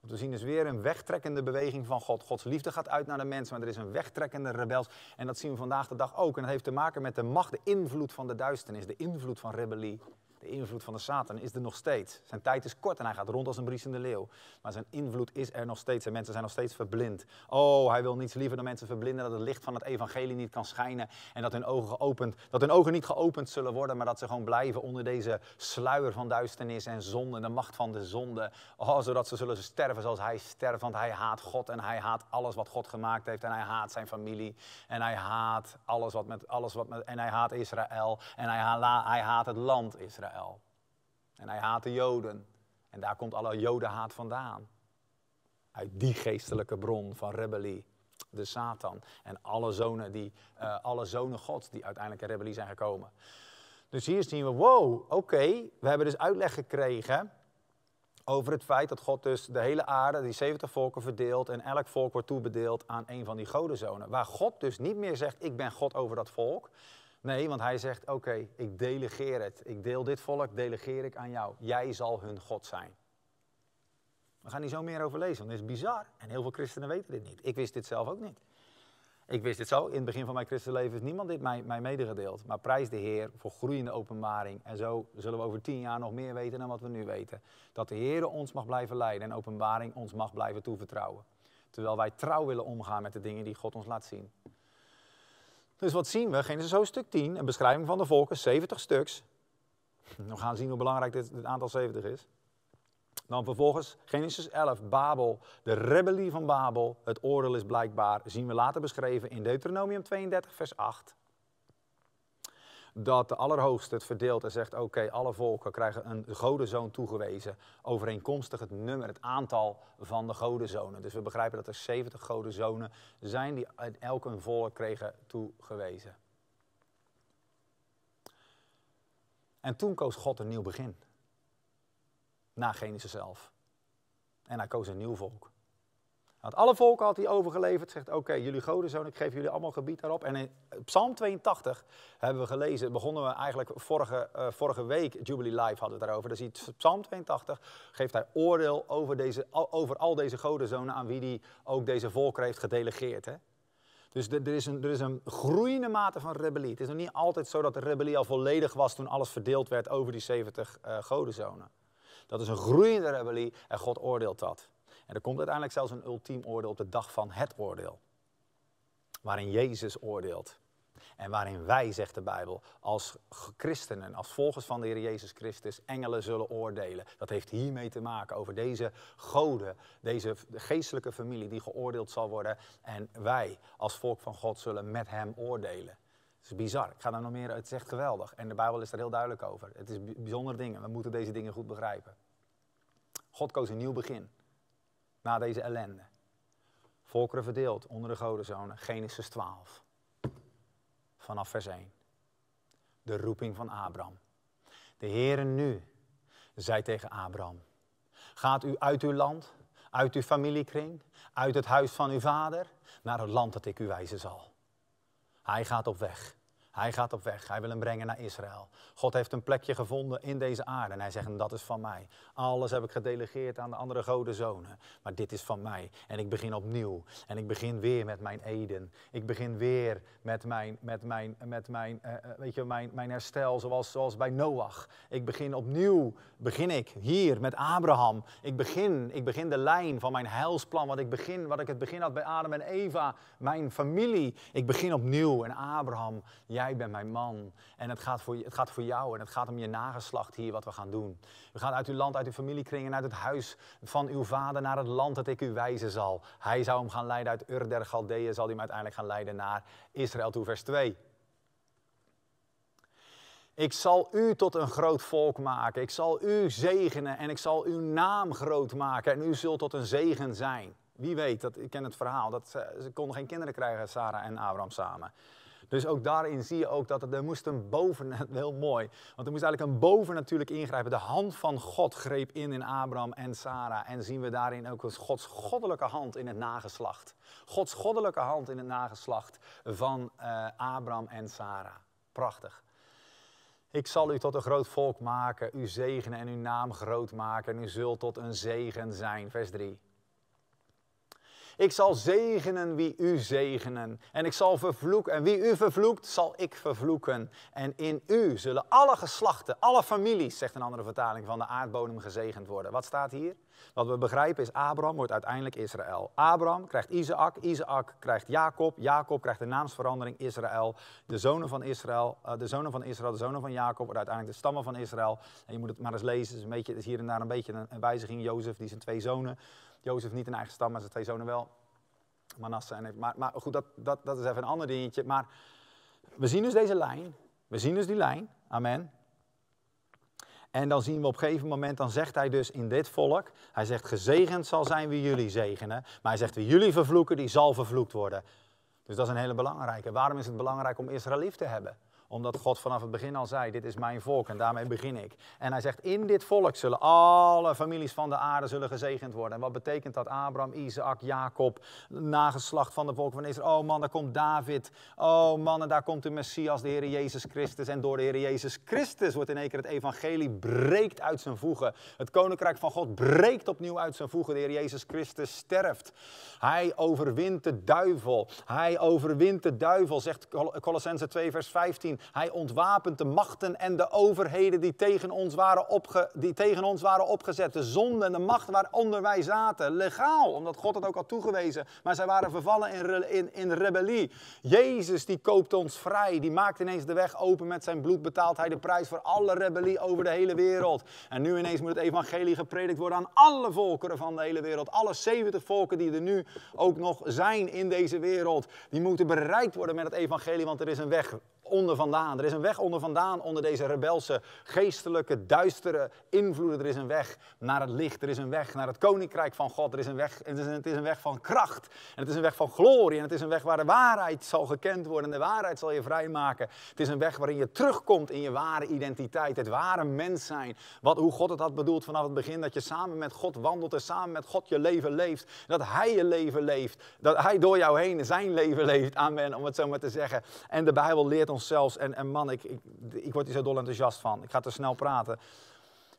we zien dus weer een wegtrekkende beweging van God. Gods liefde gaat uit naar de mens, maar er is een wegtrekkende rebels. En dat zien we vandaag de dag ook. En dat heeft te maken met de macht, de invloed van de duisternis, de invloed van rebellie. De invloed van de Satan is er nog steeds. Zijn tijd is kort en hij gaat rond als een briesende leeuw. Maar zijn invloed is er nog steeds en mensen zijn nog steeds verblind. Oh, hij wil niets liever dan mensen verblinden dat het licht van het evangelie niet kan schijnen en dat hun ogen geopend, dat hun ogen niet geopend zullen worden, maar dat ze gewoon blijven onder deze sluier van duisternis en zonde, de macht van de zonde. Oh, zodat ze zullen sterven zoals hij sterft, want hij haat God en hij haat alles wat God gemaakt heeft en hij haat zijn familie en hij haat alles wat met alles wat met en hij haat Israël en hij haat het land Israël. En hij haat de Joden. En daar komt alle Jodenhaat vandaan. Uit die geestelijke bron van rebellie, de Satan. En alle zonen, die, eh, alle zonen God, die uiteindelijk in rebellie zijn gekomen. Dus hier zien we, wow, oké, we hebben dus uitleg gekregen over het feit dat God dus de hele aarde, die 70 volken verdeelt en elk volk wordt toebedeeld aan een van die godenzonen. Waar God dus niet meer zegt, ik ben God over dat volk, Nee, want hij zegt: Oké, ik delegeer het. Ik deel dit volk, delegeer ik aan jou. Jij zal hun God zijn. We gaan hier zo meer over lezen, want dit is bizar. En heel veel christenen weten dit niet. Ik wist dit zelf ook niet. Ik wist dit zo. In het begin van mijn christenleven is niemand dit mij, mij medegedeeld. Maar prijs de Heer voor groeiende openbaring. En zo zullen we over tien jaar nog meer weten dan wat we nu weten. Dat de Heer ons mag blijven leiden en openbaring ons mag blijven toevertrouwen. Terwijl wij trouw willen omgaan met de dingen die God ons laat zien. Dus wat zien we? Genesis hoofdstuk 10, een beschrijving van de volken, 70 stuks. We gaan zien hoe belangrijk dit, aantal 70 is. Dan vervolgens Genesis 11, Babel, de rebellie van Babel. Het oordeel is blijkbaar, zien we later beschreven in Deuteronomium 32, vers 8 dat de Allerhoogste het verdeelt en zegt: oké, alle volken krijgen een godenzoon toegewezen. Overeenkomstig het nummer, het aantal van de godenzonen. Dus we begrijpen dat er 70 godenzonen zijn die aan elk een volk kregen toegewezen. En toen koos God een nieuw begin. Na Genesis zelf. En hij koos een nieuw volk. Want alle volken had hij overgeleverd, zegt oké, jullie godenzoon, ik geef jullie allemaal gebied daarop. En in Psalm 82 hebben we gelezen, begonnen we eigenlijk vorige, eh, vorige week, Jubilee Live hadden we daarover. Dan ziet Psalm 82 geeft hij oordeel over, deze, over al deze godenzonen aan wie hij ook deze volkeren heeft gedelegeerd. Hè? Dus er is, een, er is een groeiende mate van rebellie. Het is nog niet altijd zo dat de rebellie al volledig was toen alles verdeeld werd over die 70 uh, eh, godenzonen. Dat is een groeiende rebellie en God oordeelt dat. En er komt uiteindelijk zelfs een ultiem oordeel op de dag van het oordeel. Waarin Jezus oordeelt. En waarin wij, zegt de Bijbel, als christenen, als volgers van de Heer Jezus Christus, engelen zullen oordelen. Dat heeft hiermee te maken over deze goden, deze geestelijke familie die geoordeeld zal worden. En wij als volk van God zullen met hem oordelen. Het is bizar. Ik ga daar nog meer uit. Het is geweldig. En de Bijbel is daar heel duidelijk over. Het is bijzondere dingen. We moeten deze dingen goed begrijpen. God koos een nieuw begin na deze ellende. Volkeren verdeeld onder de godenzonen, Genesis 12, vanaf vers 1. De roeping van Abraham. De Heere nu zei tegen Abraham, gaat u uit uw land, uit uw familiekring, uit het huis van uw vader, naar het land dat ik u wijzen zal. Hij gaat op weg hij gaat op weg. Hij wil hem brengen naar Israël. God heeft een plekje gevonden in deze aarde. En hij zegt, dat is van mij. Alles heb ik gedelegeerd aan de andere godenzonen. Maar dit is van mij. En ik begin opnieuw. En ik begin weer met mijn eden. Ik begin weer met mijn, met mijn, met mijn, eh, eh, weet je, mijn, mijn herstel. Zoals, zoals bij Noach. Ik begin opnieuw. Begin ik hier met Abraham. Ik begin, ik begin de lijn van mijn heilsplan. Wat ik, begin, wat ik het begin had bij Adam en Eva. Mijn familie. Ik begin opnieuw. En Abraham, jij jij bent mijn man. En het gaat, voor, het gaat voor jou en het gaat om je nageslacht hier wat we gaan doen. We gaan uit uw land, uit uw familiekringen, en uit het huis van uw vader naar het land dat ik u wijzen zal. Hij zou hem gaan leiden uit Ur der Galdeeën, zal hij uiteindelijk gaan leiden naar Israël toe, vers 2. Ik zal u tot een groot volk maken. Ik zal u zegenen en ik zal uw naam groot maken. En u zult tot een zegen zijn. Wie weet, dat, ik ken het verhaal. Dat, eh, ze konden geen kinderen krijgen, Sarah en Abraham samen. Dus ook daarin zie je ook dat er, moest een boven, heel mooi, want er moest eigenlijk een bovennatuurlijk ingrijpen. De hand van God greep in in Abraham en Sarah. En zien we daarin ook Gods goddelijke hand in het nageslacht. Gods goddelijke hand in het nageslacht van uh, Abraham en Sarah. Prachtig. Ik zal u tot een groot volk maken, u zegenen en uw naam groot maken en u zult tot een zegen zijn. Vers 3. Ik zal zegenen wie u zegenen. En ik zal vervloeken. En wie u vervloekt, zal ik vervloeken. En in u zullen alle geslachten, alle families, zegt een andere vertaling, van de aardbodem gezegend worden. Wat staat hier? Wat we begrijpen is, Abraham wordt uiteindelijk Israël. Abraham krijgt Isaac, Isaac krijgt Jacob, Jacob krijgt de naamsverandering Israël. De zonen van Israël, eh, de zonen van Israël, de zonen van Jacob worden uiteindelijk de stammen van Israël. En je moet het maar eens lezen, is, een beetje, het is hier en daar een beetje een wijziging. Jozef, die zijn twee zonen, Jozef niet een eigen stam, maar zijn twee zonen wel. Manasse en... Maar, maar goed, dat, dat, dat is even een ander dingetje. Maar we zien dus deze lijn. We zien dus die lijn. Amen. En dan zien we op een gegeven moment, dan zegt hij dus in dit volk, hij zegt gezegend zal zijn wie jullie zegenen. Maar hij zegt wie jullie vervloeken, die zal vervloekt worden. Dus dat is een hele belangrijke. Waarom is het belangrijk om Israël lief te hebben? Omdat God vanaf het begin al zei, dit is mijn volk en daarmee begin ik. En hij zegt, in dit volk zullen alle families van de aarde zullen gezegend worden. En wat betekent dat? Abraham, Isaac, Jacob, nageslacht van de volk van Israël. Oh man, daar komt David. Oh man, en daar komt de Messias, de Heer Jezus Christus. En door de Heer Jezus Christus wordt in één keer het evangelie breekt uit zijn voegen. Het koninkrijk van God breekt opnieuw uit zijn voegen. De Heer Jezus Christus sterft. Hij overwint de duivel. Hij overwint de duivel, zegt Colossense 2 vers 15. Hij ontwapent de machten en de overheden die tegen ons waren, opge, die tegen ons waren opgezet. De zonde en de macht waaronder wij zaten. Legaal, omdat God het ook had toegewezen. Maar zij waren vervallen in, in, in rebellie. Jezus die koopt ons vrij. Die maakt ineens de weg open met zijn bloed. Betaalt hij de prijs voor alle rebellie over de hele wereld. En nu ineens moet het evangelie gepredikt worden aan alle volkeren van de hele wereld. Alle 70 volken die er nu ook nog zijn in deze wereld. Die moeten bereikt worden met het evangelie, want er is een weg onder vandaan. Er is een weg onder vandaan, onder deze rebelse, geestelijke, duistere invloeden. Er is een weg naar het licht. Er is een weg naar het koninkrijk van God. Er is een weg, het, is, het is een weg van kracht. En het is een weg van glorie. En het is een weg waar de waarheid zal gekend worden. En de waarheid zal je vrijmaken. Het is een weg waarin je terugkomt in je ware identiteit. Het ware mens zijn. Wat, hoe God het had bedoeld vanaf het begin. Dat je samen met God wandelt en samen met God je leven leeft. Dat Hij je leven leeft. Dat Hij door jou heen zijn leven leeft. Amen, om het zo maar te zeggen. En de Bijbel leert ons en, en man, ik, ik, ik word hier zo dol enthousiast van. Ik ga te snel praten.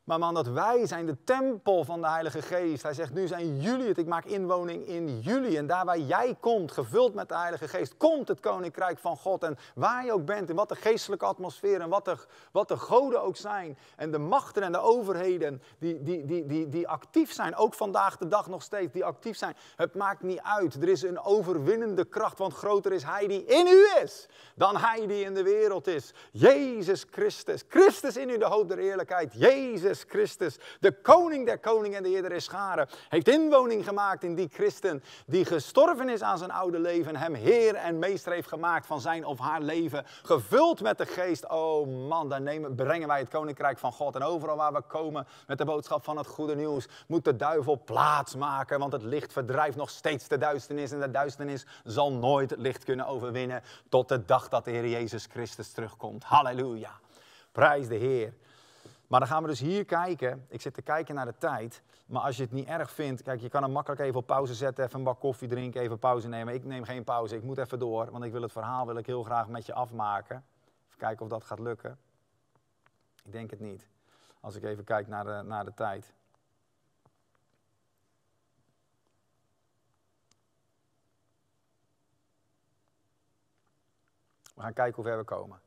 Maar man, dat wij zijn de tempel van de Heilige Geest. Hij zegt, nu zijn jullie het. Ik maak inwoning in jullie. En daar waar jij komt, gevuld met de Heilige Geest, komt het Koninkrijk van God. En waar je ook bent, in wat de geestelijke atmosfeer en wat de, wat de goden ook zijn. En de machten en de overheden die, die, die, die, die actief zijn, ook vandaag de dag nog steeds, die actief zijn. Het maakt niet uit. Er is een overwinnende kracht, want groter is Hij die in u is, dan Hij die in de wereld is. Jezus Christus. Christus in u, de hoop der eerlijkheid. Jezus. Christus, de koning der koningen en de Heer der scharen, heeft inwoning gemaakt in die christen die gestorven is aan zijn oude leven, hem Heer en Meester heeft gemaakt van zijn of haar leven, gevuld met de geest. Oh man, dan nemen, brengen wij het koninkrijk van God. En overal waar we komen met de boodschap van het goede nieuws, moet de duivel plaats maken, want het licht verdrijft nog steeds de duisternis en de duisternis zal nooit het licht kunnen overwinnen tot de dag dat de Heer Jezus Christus terugkomt. Halleluja. Prijs de Heer. Maar dan gaan we dus hier kijken. Ik zit te kijken naar de tijd. Maar als je het niet erg vindt, kijk, je kan hem makkelijk even op pauze zetten, even een bak koffie drinken, even pauze nemen. Ik neem geen pauze, ik moet even door, want ik wil het verhaal wil ik heel graag met je afmaken. Even kijken of dat gaat lukken. Ik denk het niet, als ik even kijk naar de, naar de tijd. We gaan kijken hoe ver we komen.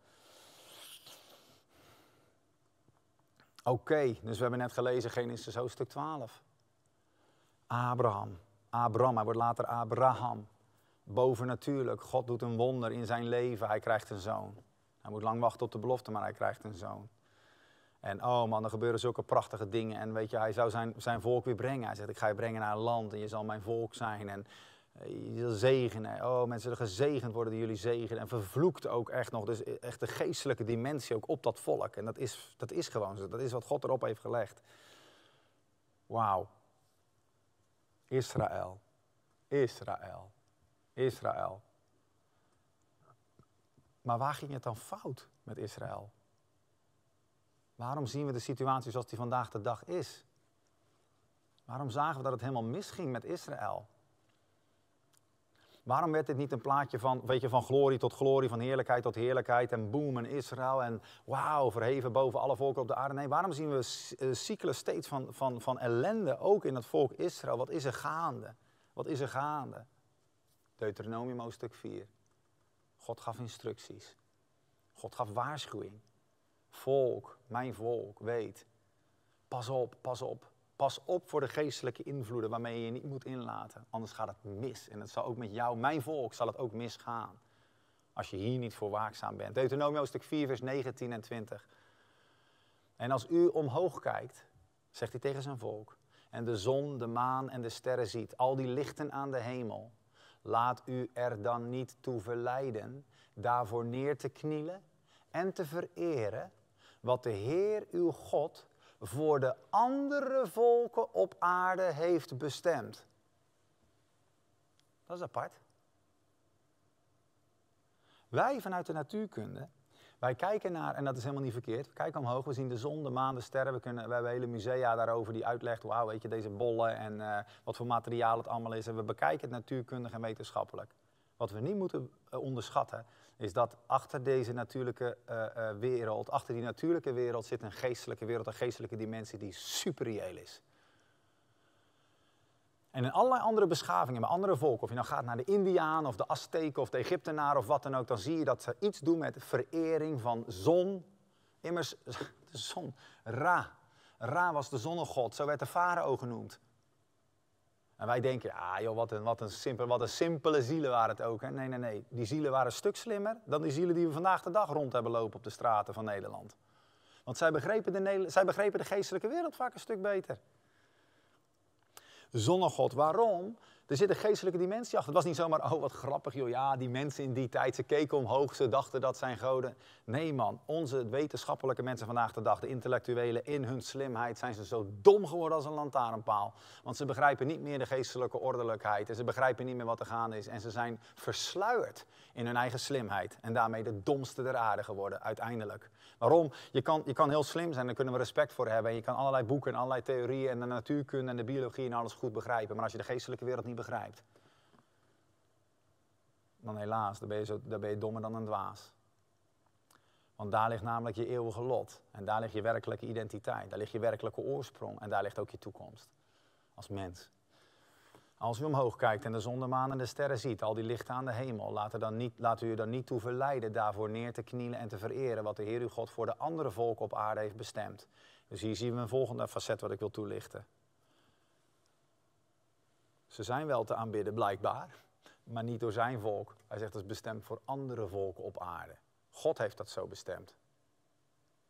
Oké, dus we hebben net gelezen Genesis hoofdstuk 12. Abraham. Abraham, hij wordt later Abraham. Bovennatuurlijk, God doet een wonder in zijn leven. Hij krijgt een zoon. Hij moet lang wachten op de belofte, maar hij krijgt een zoon. En oh man, er gebeuren zulke prachtige dingen. En weet je, hij zou zijn, zijn volk weer brengen. Hij zegt, ik ga je brengen naar een land en je zal mijn volk zijn. En je zegenen. Oh, mensen zullen gezegend worden die jullie zegenen. En vervloekt ook echt nog. Dus echt de geestelijke dimensie ook op dat volk. En dat is, dat is gewoon zo. Dat is wat God erop heeft gelegd. Wauw. Israël. Israël. Israël. Maar waar ging het dan fout met Israël? Waarom zien we de situatie zoals die vandaag de dag is? Waarom zagen we dat het helemaal misging met Israël? Waarom werd dit niet een plaatje van, weet je, van glorie tot glorie, van heerlijkheid tot heerlijkheid en boem en Israël en wauw, verheven boven alle volken op de aarde? Nee, waarom zien we eh, cyclus steeds van, van, van ellende, ook in het volk Israël? Wat is er gaande? Wat is er gaande? Deuteronomium hoofdstuk 4. God gaf instructies. God gaf waarschuwing. Volk, mijn volk, weet. Pas op, pas op. Pas op voor de geestelijke invloeden waarmee je je niet moet inlaten. Anders gaat het mis. En het zal ook met jou, mijn volk, zal het ook misgaan. Als je hier niet voor waakzaam bent. Deuteronomio stuk 4, vers 19 en 20. En als u omhoog kijkt, zegt hij tegen zijn volk, en de zon, de maan en de sterren ziet, al die lichten aan de hemel, laat u er dan niet toe verleiden daarvoor neer te knielen en te vereren wat de Heer uw God voor de andere volken op aarde heeft bestemd. Dat is apart. Wij vanuit de natuurkunde, wij kijken naar, en dat is helemaal niet verkeerd, we kijken omhoog, we zien de zon, de maan, de sterren, we, kunnen, hebben hele musea daarover die uitlegt, wauw, weet je, deze bollen en eh, wat voor materiaal het allemaal is. En we bekijken het natuurkundig en wetenschappelijk. Wat we niet moeten eh, onderschatten, is dat achter deze natuurlijke eh, eh, wereld, achter die natuurlijke wereld zit een geestelijke wereld, een geestelijke dimensie die superieel is. En in allerlei andere beschavingen, bij andere volken, of je nou gaat naar de Indiaan of de Azteken of de Egyptenaar of wat dan ook, dan zie je dat ze iets doen met verering van zon. Immers, de zon, Ra. Ra was de zonnegod, zo werd de farao genoemd. En wij denken, ah joh, wat een, wat een, simpel, wat een simpele zielen waren het ook. Hè? Nee, nee, nee. Die zielen waren een stuk slimmer dan die zielen die we vandaag de dag rond hebben lopen op de straten van Nederland. Want zij begrepen de, zij begrepen de geestelijke wereld vaak een stuk beter. Zonnegod, waarom? Er zit een geestelijke dimensie achter. Het was niet zomaar, oh wat grappig joh, ja, die mensen in die tijd, ze keken omhoog, ze dachten dat zijn goden. Nee man, onze wetenschappelijke mensen vandaag de dag, de intellectuelen, in hun slimheid zijn ze zo dom geworden als een lantaarnpaal. Want ze begrijpen niet meer de geestelijke ordelijkheid en ze begrijpen niet meer wat er gaande is. En ze zijn versluierd in hun eigen slimheid en daarmee de domste der aarde geworden uiteindelijk. Waarom? Je kan, je kan heel slim zijn, daar kunnen we respect voor hebben. En je kan allerlei boeken en allerlei theorieën en de natuurkunde en de biologie en alles goed begrijpen. Maar als je de geestelijke wereld niet begrijpt. Dan helaas, dan ben je, dan ben je dommer dan een dwaas. Want daar ligt namelijk je eeuwige lot. En daar ligt je werkelijke identiteit. Daar ligt je werkelijke oorsprong. En daar ligt ook je toekomst. Als mens. Als u omhoog kijkt en de zon, de maan en de sterren ziet, al die lichten aan de hemel, laat, er dan niet, laat u er dan niet toe verleiden daarvoor neer te knielen en te vereren wat de Heer uw God voor de andere volken op aarde heeft bestemd. Dus hier zien we een volgende facet wat ik wil toelichten. Ze zijn wel te aanbidden, blijkbaar, maar niet door zijn volk. Hij zegt dat is bestemd voor andere volken op aarde. God heeft dat zo bestemd.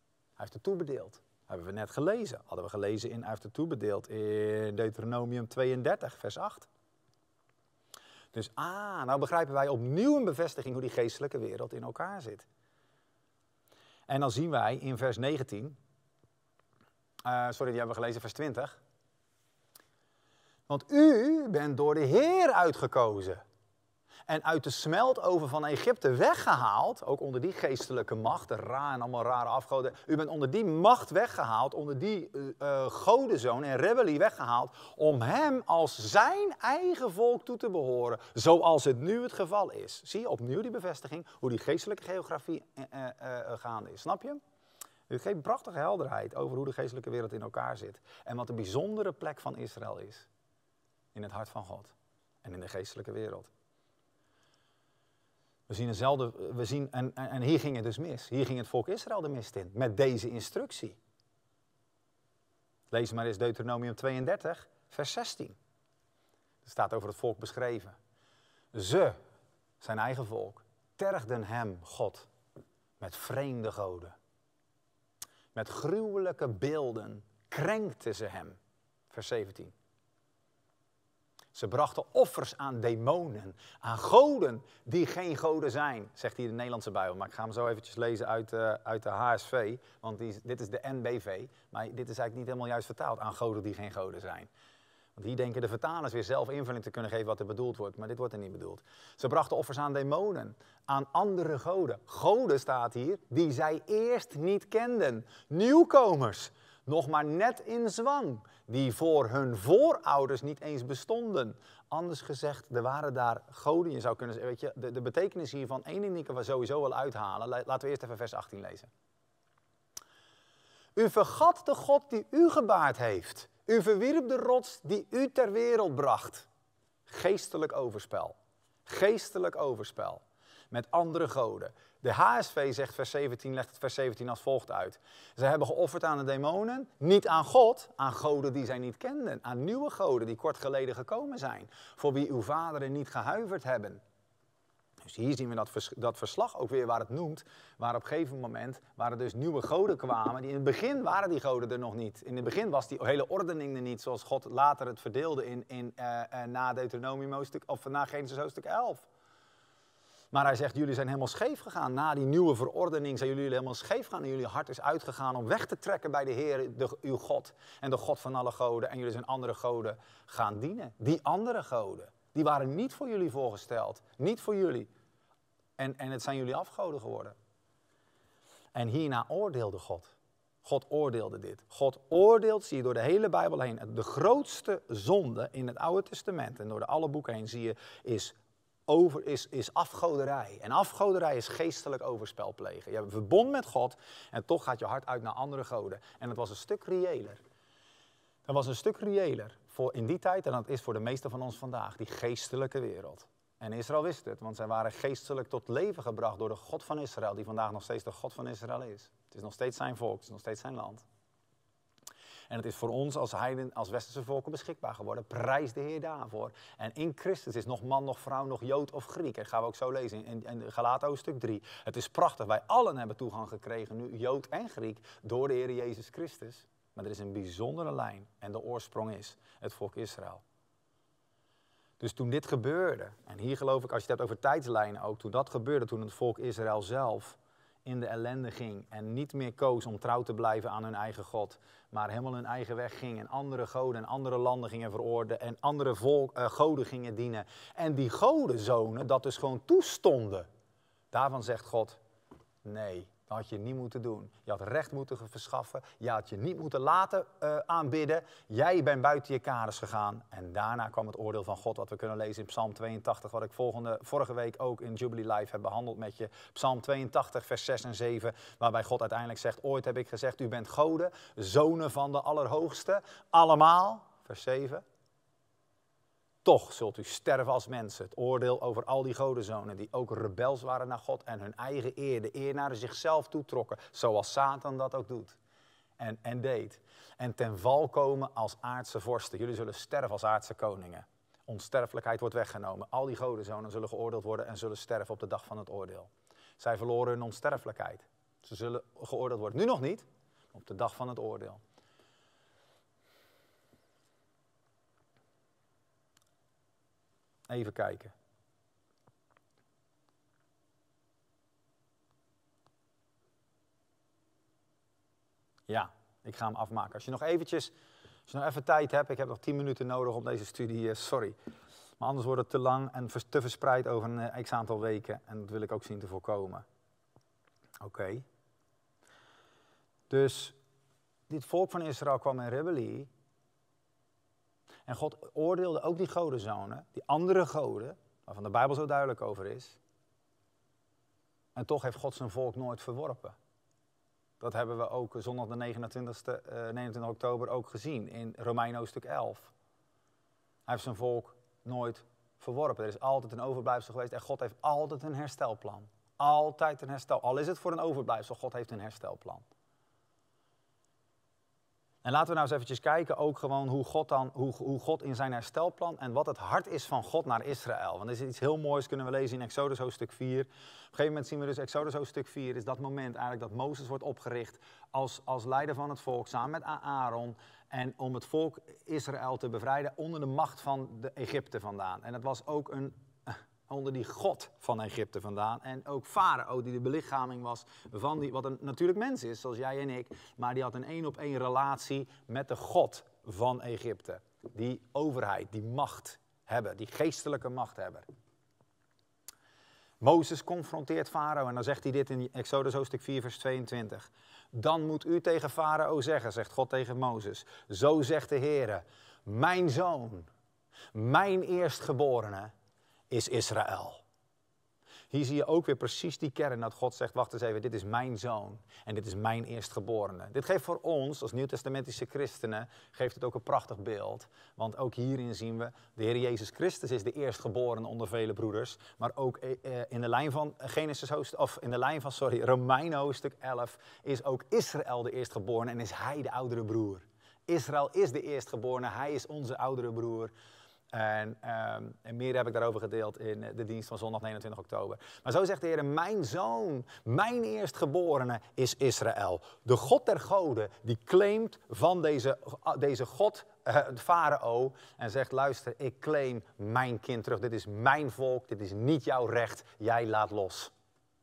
Hij heeft het toebedeeld. Hebben we net gelezen. Hadden we gelezen in, hij het toebedeeld in Deuteronomium 32, vers 8. Dus ah, nou begrijpen wij opnieuw een bevestiging hoe die geestelijke wereld in elkaar zit. En dan zien wij in vers 19, eh, sorry, die hebben we gelezen, vers 20. Want u bent door de Heer uitgekozen. En uit de smeltoven van Egypte weggehaald, ook onder die geestelijke macht, de Ra en allemaal rare afgoden. U bent onder die macht weggehaald, onder die uh, godenzoon en rebellie weggehaald, om hem als zijn eigen volk toe te behoren, zoals het nu het geval is. Zie je opnieuw die bevestiging, hoe die geestelijke geografie eh, gaande is. Snap je? U geeft prachtige helderheid over hoe de geestelijke wereld in elkaar zit en wat de bijzondere plek van Israël is in het hart van God en in de geestelijke wereld. We zien, eenzelfde, we zien en, en, en hier ging het dus mis. Hier ging het volk Israël de mist in met deze instructie. Lees maar eens Deuteronomium 32, vers 16. Er staat over het volk beschreven. Ze, zijn eigen volk, tergden hem, God, met vreemde goden. Met gruwelijke beelden krenkten ze hem. Vers 17. Ze brachten offers aan demonen, aan goden die geen goden zijn, zegt hier de Nederlandse Bijbel. Maar ik ga hem zo eventjes lezen uit, uh, uit de HSV, want dit is de NBV. Maar dit is eigenlijk niet helemaal juist vertaald, aan goden die geen goden zijn. Want hier denken de vertalers weer zelf invulling te kunnen geven wat er bedoeld wordt, maar dit wordt er niet bedoeld. Ze brachten offers aan demonen, aan andere goden. Goden staat hier, die zij eerst niet kenden. Nieuwkomers, nog maar net in zwang, die voor hun voorouders niet eens bestonden. Anders gezegd, er waren daar goden. Je zou kunnen zeggen, weet je, de, de betekenis hiervan, één ding die we sowieso wel uithalen. Laten we eerst even vers 18 lezen. U vergat de God die u gebaard heeft. U verwierp de rots die u ter wereld bracht. Geestelijk overspel. Geestelijk overspel met andere goden. De HSV zegt vers 17, legt het vers 17 als volgt uit. Ze hebben geofferd aan de demonen, niet aan God, aan goden die zij niet kenden, aan nieuwe goden die kort geleden gekomen zijn, voor wie uw vaderen niet gehuiverd hebben. Dus hier zien we dat, dat verslag ook weer waar het noemt, waar op een gegeven moment er dus nieuwe goden kwamen. Die in het begin waren die goden er nog niet. In het begin was die hele ordening er niet, zoals God later het verdeelde in, in, eh, eh, na Deuteronomium hoofdstuk, of na Genesis hoofdstuk 11. Maar hij zegt, jullie zijn helemaal scheef gegaan. Na die nieuwe verordening zijn jullie helemaal scheef gegaan. En jullie hart is uitgegaan om weg te trekken bij de Heer, de, uw God. En de God van alle goden. En jullie zijn andere goden gaan dienen. Die andere goden, die waren niet voor jullie voorgesteld. Niet voor jullie. En, en het zijn jullie afgoden geworden. En hierna oordeelde God. God oordeelde dit. God oordeelt, zie je door de hele Bijbel heen, de grootste zonde in het Oude Testament en door de alle boeken heen zie je, is over, is, is afgoderij. En afgoderij is geestelijk overspel plegen. Je hebt een verbond met God en toch gaat je hart uit naar andere goden. En dat was een stuk reëler. Dat was een stuk reëler voor in die tijd en dat is voor de meesten van ons vandaag, die geestelijke wereld. En Israël wist het, want zij waren geestelijk tot leven gebracht door de God van Israël, die vandaag nog steeds de God van Israël is. Het is nog steeds zijn volk, het is nog steeds zijn land. En het is voor ons als heiden, als westerse volken beschikbaar geworden. Prijs de Heer daarvoor. En in Christus is nog man, nog vrouw, nog Jood of Griek. En dat gaan we ook zo lezen in, in Galaten hoofdstuk 3. Het is prachtig. Wij allen hebben toegang gekregen nu, Jood en Griek, door de Heer Jezus Christus. Maar er is een bijzondere lijn en de oorsprong is het volk Israël. Dus toen dit gebeurde, en hier geloof ik, als je het hebt over tijdslijnen ook, toen dat gebeurde, toen het volk Israël zelf in de ellende ging en niet meer koos om trouw te blijven aan hun eigen God, maar helemaal hun eigen weg ging en andere goden en andere landen gingen veroorden en andere volk, eh, goden gingen dienen. En die godenzonen dat dus gewoon toestonden. Daarvan zegt God, nee, dat had je niet moeten doen. Je had recht moeten verschaffen. Je had je niet moeten laten eh, aanbidden. Jij bent buiten je kaders gegaan. En daarna kwam het oordeel van God, wat we kunnen lezen in Psalm 82, wat ik volgende, vorige week ook in Jubilee Live heb behandeld met je. Psalm 82, vers 6 en 7, waarbij God uiteindelijk zegt, ooit heb ik gezegd, u bent goden, zonen van de Allerhoogste, allemaal, vers 7. Toch zult u sterven als mensen. Het oordeel over al die godenzonen die ook rebels waren naar God en hun eigen eer, de eer naar zichzelf toetrokken, zoals Satan dat ook doet en, en deed. En ten val komen als aardse vorsten. Jullie zullen sterven als aardse koningen. Onsterfelijkheid wordt weggenomen. Al die godenzonen zullen geoordeeld worden en zullen sterven op de dag van het oordeel. Zij verloren hun onsterfelijkheid. Ze zullen geoordeeld worden. Nu nog niet, op de dag van het oordeel. Even kijken. Ja, ik ga hem afmaken. Als je nog eventjes, als je nog even tijd hebt, ik heb nog 10 minuten nodig om deze studie, eh, sorry. Maar anders wordt het te lang en te verspreid over een eh, x aantal weken. En dat wil ik ook zien te voorkomen. Oké. Dus dit volk van Israël kwam in rebellie. En God oordeelde ook die godenzonen, die andere goden, waarvan de Bijbel zo duidelijk over is. En toch heeft God zijn volk nooit verworpen. Dat hebben we ook zondag de 29, e 29 oktober ook gezien in Romeinen stuk 11. Hij heeft zijn volk nooit verworpen. Er is altijd een overblijfsel geweest en God heeft altijd een herstelplan. Altijd een herstel. Al is het voor een overblijfsel, God heeft een herstelplan. En laten we nou eens eventjes kijken ook gewoon hoe God, dan, hoe, hoe God in zijn herstelplan en wat het hart is van God naar Israël. Want er is iets heel moois, kunnen we lezen in Exodus hoofdstuk 4. Op een gegeven moment zien we dus Exodus hoofdstuk 4 is dat moment eigenlijk dat Mozes wordt opgericht als, als leider van het volk samen met Aaron. En om het volk Israël te bevrijden onder de macht van de Egypte vandaan. En dat was ook een onder die god van Egypte vandaan. En ook Farao, die de belichaming was van die, wat een natuurlijk mens is, zoals jij en ik. Maar die had een één op één relatie met de god van Egypte. Die overheid, die macht hebben, die geestelijke macht hebben. Mozes confronteert Farao en dan zegt hij dit in Exodus hoofdstuk 4, vers 22. Dan moet u tegen Farao zeggen, zegt God tegen Mozes. Zo zegt de Heer, mijn zoon, mijn eerstgeborene, is Israël. Hier zie je ook weer precies die kern dat God zegt: Wacht eens even, dit is mijn zoon en dit is mijn eerstgeborene. Dit geeft voor ons als Nieuwtestamentische christenen geeft het ook een prachtig beeld. Want ook hierin zien we: de Heer Jezus Christus is de eerstgeborene onder vele broeders. Maar ook eh, eh, in de lijn van Genesis hoofdstuk, of in de lijn van, sorry, Romeinen hoofdstuk 11 is ook Israël de eerstgeborene en is hij de oudere broer. Israël is de eerstgeborene, hij is onze oudere broer. En, ehm, en, meer heb ik daarover gedeeld in eh, de dienst van zondag 29 oktober. Maar zo zegt de Heer, mijn zoon, mijn eerstgeborene is Israël. De God der goden, die claimt van deze, ah, deze God, uh, de farao, en zegt, luister, ik claim mijn kind terug. Dit is mijn volk, dit is niet jouw recht, jij laat los.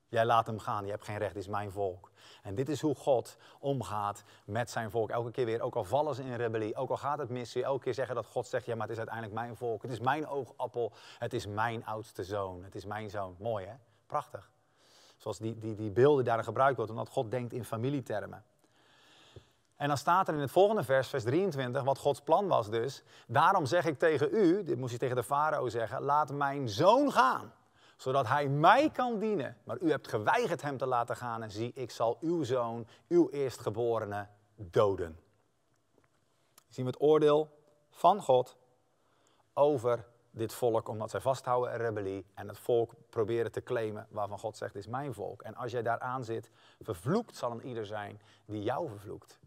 Jij laat hem gaan, je hebt geen recht, het is mijn volk. En dit is hoe God omgaat met zijn volk. Elke keer weer, ook al vallen ze in rebellie, ook al gaat het mis, elke keer zeggen dat God zegt, ja, maar het is uiteindelijk mijn volk. Het is mijn oogappel, het is mijn oudste zoon, het is mijn zoon. Mooi hè? Prachtig. Zoals die, die, die beelden daarin gebruikt worden, omdat God denkt in familietermen. En dan staat er in het volgende vers, vers 23, wat Gods plan was dus. Daarom zeg ik tegen u, dit moest hij tegen de farao zeggen, laat mijn zoon gaan zodat hij mij kan dienen. Maar u hebt geweigerd hem te laten gaan en zie, ik zal uw zoon, uw eerstgeborene, doden. Zien we het oordeel van God over dit volk, omdat zij vasthouden in rebellie en het volk proberen te claimen waarvan God zegt, is mijn volk. En als jij daaraan zit, vervloekt zal een ieder zijn die jou vervloekt.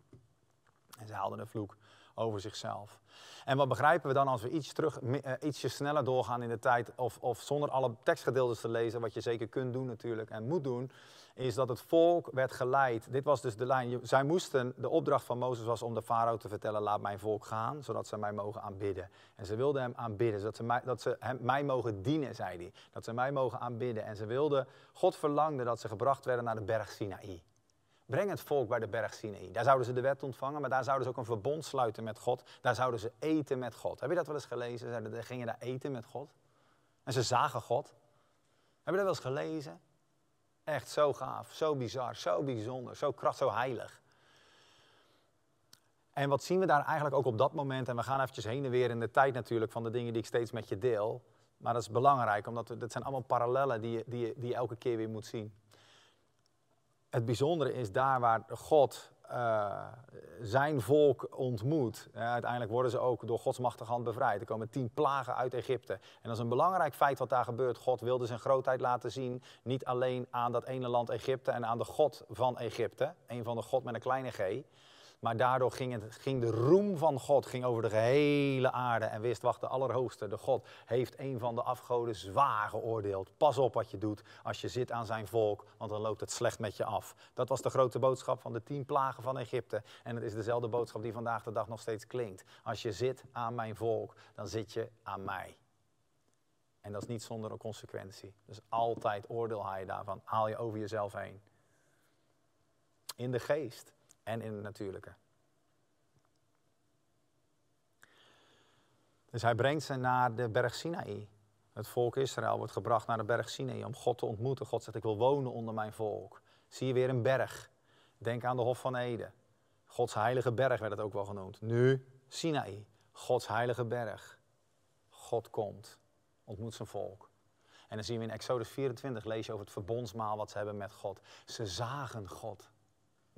En ze haalden een vloek over zichzelf. En wat begrijpen we dan als we iets terug, eh, ietsje sneller doorgaan in de tijd of, of zonder alle tekstgedeeltes te lezen, wat je zeker kunt doen natuurlijk en moet doen, is dat het volk werd geleid. Dit was dus de lijn. Zij moesten, de opdracht van Mozes was om de farao te vertellen, laat mijn volk gaan, zodat ze mij mogen aanbidden. En ze wilden hem aanbidden, zodat ze mij, mogen dienen, zei hij. Dat ze mij mogen aanbidden. En ze wilden, God verlangde dat ze gebracht werden naar de berg Sinaï. Breng het volk bij de berg Sinaï. Daar zouden ze de wet ontvangen, maar daar zouden ze ook een verbond sluiten met God. Daar zouden ze eten met God. Heb je dat wel eens gelezen? Ze gingen daar eten met God. En ze zagen God. Heb je dat wel eens gelezen? Echt zo gaaf, zo bizar, zo bijzonder, zo kracht, zo heilig. En wat zien we daar eigenlijk ook op dat moment? En we gaan eventjes heen en weer in de tijd natuurlijk van de dingen die ik steeds met je deel. Maar dat is belangrijk, omdat dat zijn allemaal parallellen die die die je elke keer weer moet zien het bijzondere is daar waar God eh, zijn volk ontmoet. uiteindelijk worden ze ook door Gods machtige hand bevrijd. Er komen tien plagen uit Egypte. En dat is een belangrijk feit wat daar gebeurt. God wilde zijn grootheid laten zien. Niet alleen aan dat ene land Egypte en aan de God van Egypte. Een van de God met een kleine g. Maar daardoor ging, het, ging de roem van God ging over de gehele aarde. En wist, wacht, de Allerhoogste, de God, heeft een van de afgoden zwaar geoordeeld. Pas op wat je doet als je zit aan zijn volk, want dan loopt het slecht met je af. Dat was de grote boodschap van de tien plagen van Egypte. En het is dezelfde boodschap die vandaag de dag nog steeds klinkt. Als je zit aan mijn volk, dan zit je aan mij. En dat is niet zonder een consequentie. Dus altijd oordeel haal je daarvan. Haal je over jezelf heen. In de geest en in het natuurlijke. Dus hij brengt ze naar de berg Sinaï. Het volk Israël wordt gebracht naar de berg Sinaï om God te ontmoeten. God zegt, ik wil wonen onder mijn volk. Zie je weer een berg. Denk aan de Hof van Eden. Gods heilige berg werd het ook wel genoemd. Nu Sinaï, Gods heilige berg. God komt, ontmoet zijn volk. En dan zien we in Exodus 24, lees je over het verbondsmaal wat ze hebben met God. Ze zagen God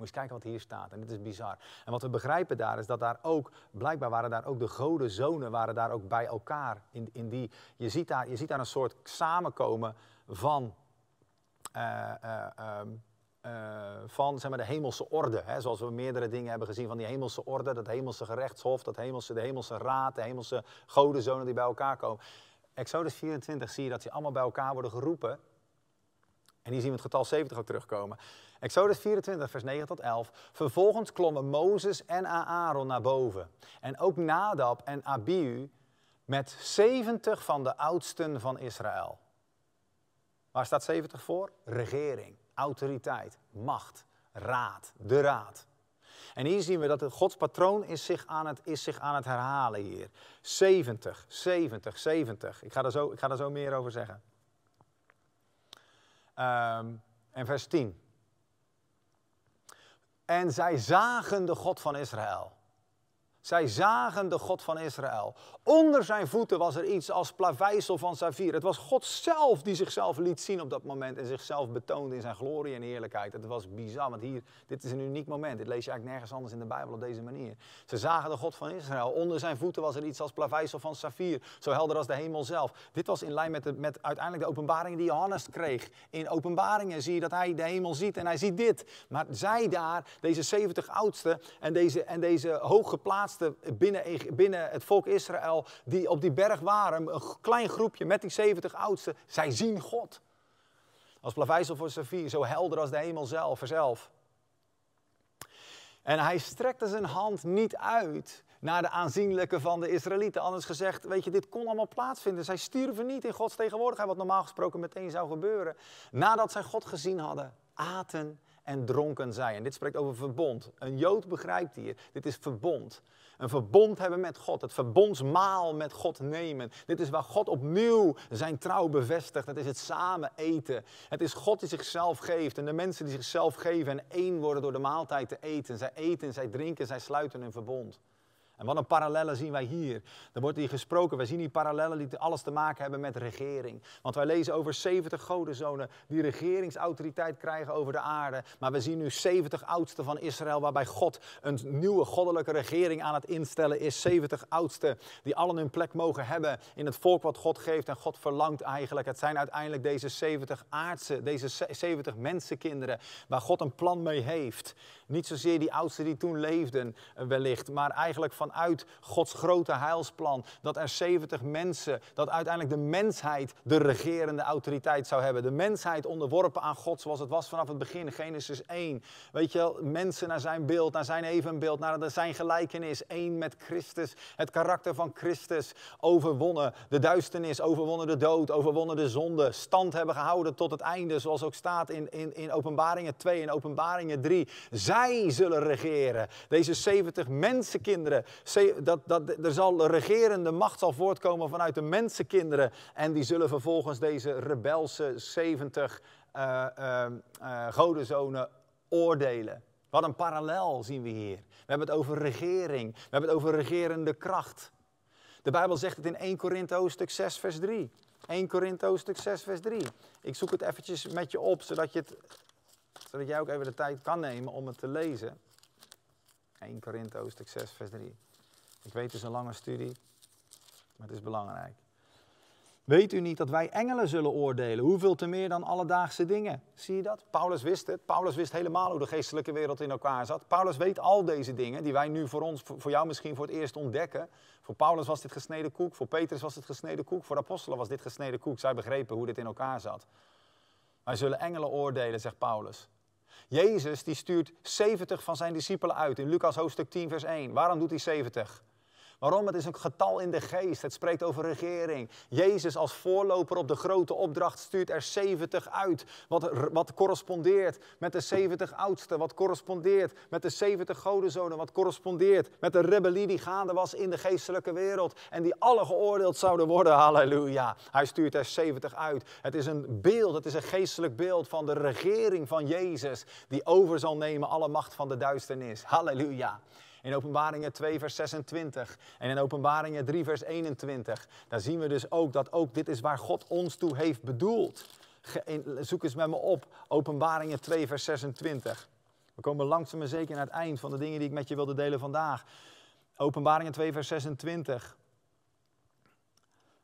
eens kijken wat hier staat. En dit is bizar. En wat we begrijpen daar is dat daar ook, blijkbaar waren daar ook de godenzonen, waren daar ook bij elkaar. In, in die, je, ziet daar, je ziet daar een soort samenkomen van, eh, eh, ehm, eh, van zeg maar, de hemelse orde. Hè? Zoals we meerdere dingen hebben gezien van die hemelse orde, dat hemelse gerechtshof, dat hemelse, de hemelse raad, de hemelse godenzonen die bij elkaar komen. Exodus 24 zie je dat ze allemaal bij elkaar worden geroepen. En hier zien we het getal 70 ook terugkomen. Exodus 24, vers 9 tot 11. Vervolgens klommen Mozes en Aaron naar boven. En ook Nadab en Abihu met 70 van de oudsten van Israël. Waar staat 70 voor? Regering, autoriteit, macht, raad, de raad. En hier zien we dat het Gods patroon zich, aan het, is zich aan het herhalen hier. 70, 70, 70. Ik ga daar zo, ik ga zo meer over zeggen. Um, en vers 10. En zij zagen de God van Israël. Zij zagen de God van Israël. Onder zijn voeten was er iets als plaveisel van safir. Het was God zelf die zichzelf liet zien op dat moment en zichzelf betoonde in zijn glorie en heerlijkheid. Het was bizar, want hier, dit is een uniek moment. Dit lees je eigenlijk nergens anders in de Bijbel op deze manier. Ze zagen de God van Israël. Onder zijn voeten was er iets als plaveisel van safir, zo helder als de hemel zelf. Dit was in lijn met, de, met uiteindelijk de openbaring die Johannes kreeg. In openbaringen zie je dat hij de hemel ziet en hij ziet dit. Maar zij daar, deze 70 oudsten en deze, en deze hooggeplaatste binnen, binnen het volk Israël die op die berg waren, een klein groepje met die 70 oudsten, zij zien God. Als plaveisel voor Safir, zo helder als de hemel zelf, zelf. En hij strekte zijn hand niet uit naar de aanzienlijke van de Israëlieten. Anders gezegd, weet je, dit kon allemaal plaatsvinden. Zij stierven niet in Gods tegenwoordigheid, wat normaal gesproken meteen zou gebeuren. Nadat zij God gezien hadden, aten en dronken zijn. En dit spreekt over verbond. Een Jood begrijpt hier, dit is verbond. Een verbond hebben met God, het verbondsmaal met God nemen. Dit is waar God opnieuw zijn trouw bevestigt. Dat is het samen eten. Het is God die zichzelf geeft en de mensen die zichzelf geven en één worden door de maaltijd te eten. Zij eten, zij drinken, zij sluiten een verbond. En wat een parallellen zien wij hier. Dan wordt hier gesproken, wij zien die parallellen die alles te maken hebben met regering. Want wij lezen over 70 godenzonen die regeringsautoriteit krijgen over de aarde. Maar we zien nu 70 oudsten van Israël waarbij God een nieuwe goddelijke regering aan het instellen is. 70 oudsten die allen hun plek mogen hebben in het volk wat God geeft en God verlangt eigenlijk. Het zijn uiteindelijk deze 70 aardse, deze 70 mensenkinderen waar God een plan mee heeft. Niet zozeer die oudsten die toen leefden eh, wellicht, maar eigenlijk vanuit Gods grote heilsplan dat er 70 mensen, dat uiteindelijk de mensheid de regerende autoriteit zou hebben. De mensheid onderworpen aan God zoals het was vanaf het begin, Genesis 1. Weet je wel, mensen naar zijn beeld, naar zijn evenbeeld, naar zijn gelijkenis, één met Christus. Het karakter van Christus overwonnen, de duisternis overwonnen, de dood overwonnen, de zonde, stand hebben gehouden tot het einde, zoals ook staat in, in, in Openbaringen 2 en Openbaringen 3. Zij zullen regeren. Deze 70 mensenkinderen, dat, dat, er zal regerende macht zal voortkomen vanuit de mensenkinderen. En die zullen vervolgens deze rebelse 70 uh, uh, godenzonen oordelen. Wat een parallel zien we hier. We hebben het over regering. We hebben het over regerende kracht. De Bijbel zegt het in 1 Korinthe hoofdstuk 6 vers 3. 1 Korinthe hoofdstuk 6 vers 3. Ik zoek het eventjes met je op, zodat je het zodat jij ook even de tijd kan nemen om het te lezen. 1 Korinthe hoofdstuk 6, vers 3. Ik weet het is een lange studie, maar het is belangrijk. Weet u niet dat wij engelen zullen oordelen? Hoeveel te meer dan alledaagse dingen? Zie je dat? Paulus wist het. Paulus wist helemaal hoe de geestelijke wereld in elkaar zat. Paulus weet al deze dingen die wij nu voor ons, voor jou misschien voor het eerst ontdekken. Voor Paulus was dit gesneden koek, voor Petrus was dit gesneden koek, voor apostelen was dit gesneden koek. Zij begrepen hoe dit in elkaar zat. Wij zullen engelen oordelen, zegt Paulus. Jezus die stuurt 70 van zijn discipelen uit in Lucas hoofdstuk 10, vers 1. Waarom doet hij 70? Waarom? Het is een getal in de geest. Het spreekt over regering. Jezus als voorloper op de grote opdracht stuurt er 70 uit. Wat, wat correspondeert met de 70 oudsten. Wat correspondeert met de 70 godenzonen. Wat correspondeert met de rebellie die gaande was in de geestelijke wereld. En die alle geoordeeld zouden worden. Halleluja. Hij stuurt er 70 uit. Het is een beeld, het is een geestelijk beeld van de regering van Jezus. Die over zal nemen alle macht van de duisternis. Halleluja. In Openbaringen 2, vers 26 en in Openbaringen 3, vers 21. Daar zien we dus ook dat ook dit is waar God ons toe heeft bedoeld. Zoek eens met me op, Openbaringen 2, vers 26. We komen langzaam maar zeker naar het eind van de dingen die ik met je wilde delen vandaag. Openbaringen 2, vers 26.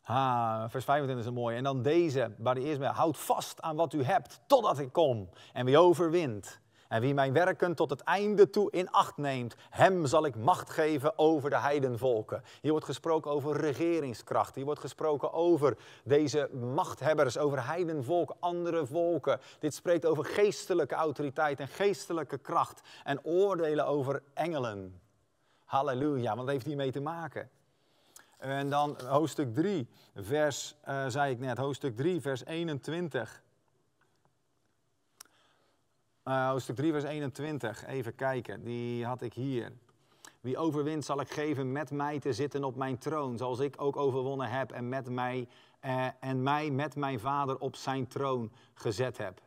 Ah, vers 25 is een mooie. En dan deze, waar hij eerst mee. Houd vast aan wat u hebt, totdat ik kom. En wie overwint, en wie mijn werken tot het einde toe in acht neemt, hem zal ik macht geven over de heidenvolken. Hier wordt gesproken over regeringskracht. Hier wordt gesproken over deze machthebbers, over heidenvolk, andere volken. Dit spreekt over geestelijke autoriteit en geestelijke kracht. En oordelen over engelen. Halleluja, Wat heeft heeft mee te maken. En dan hoofdstuk 3, vers, eh, zei ik net, hoofdstuk 3, vers 21. Uh, hoofdstuk 3, vers 21. Even kijken, die had ik hier. Wie overwint zal ik geven met mij te zitten op mijn troon, zoals ik ook overwonnen heb en, met mij, eh, en mij met mijn vader op zijn troon gezet heb.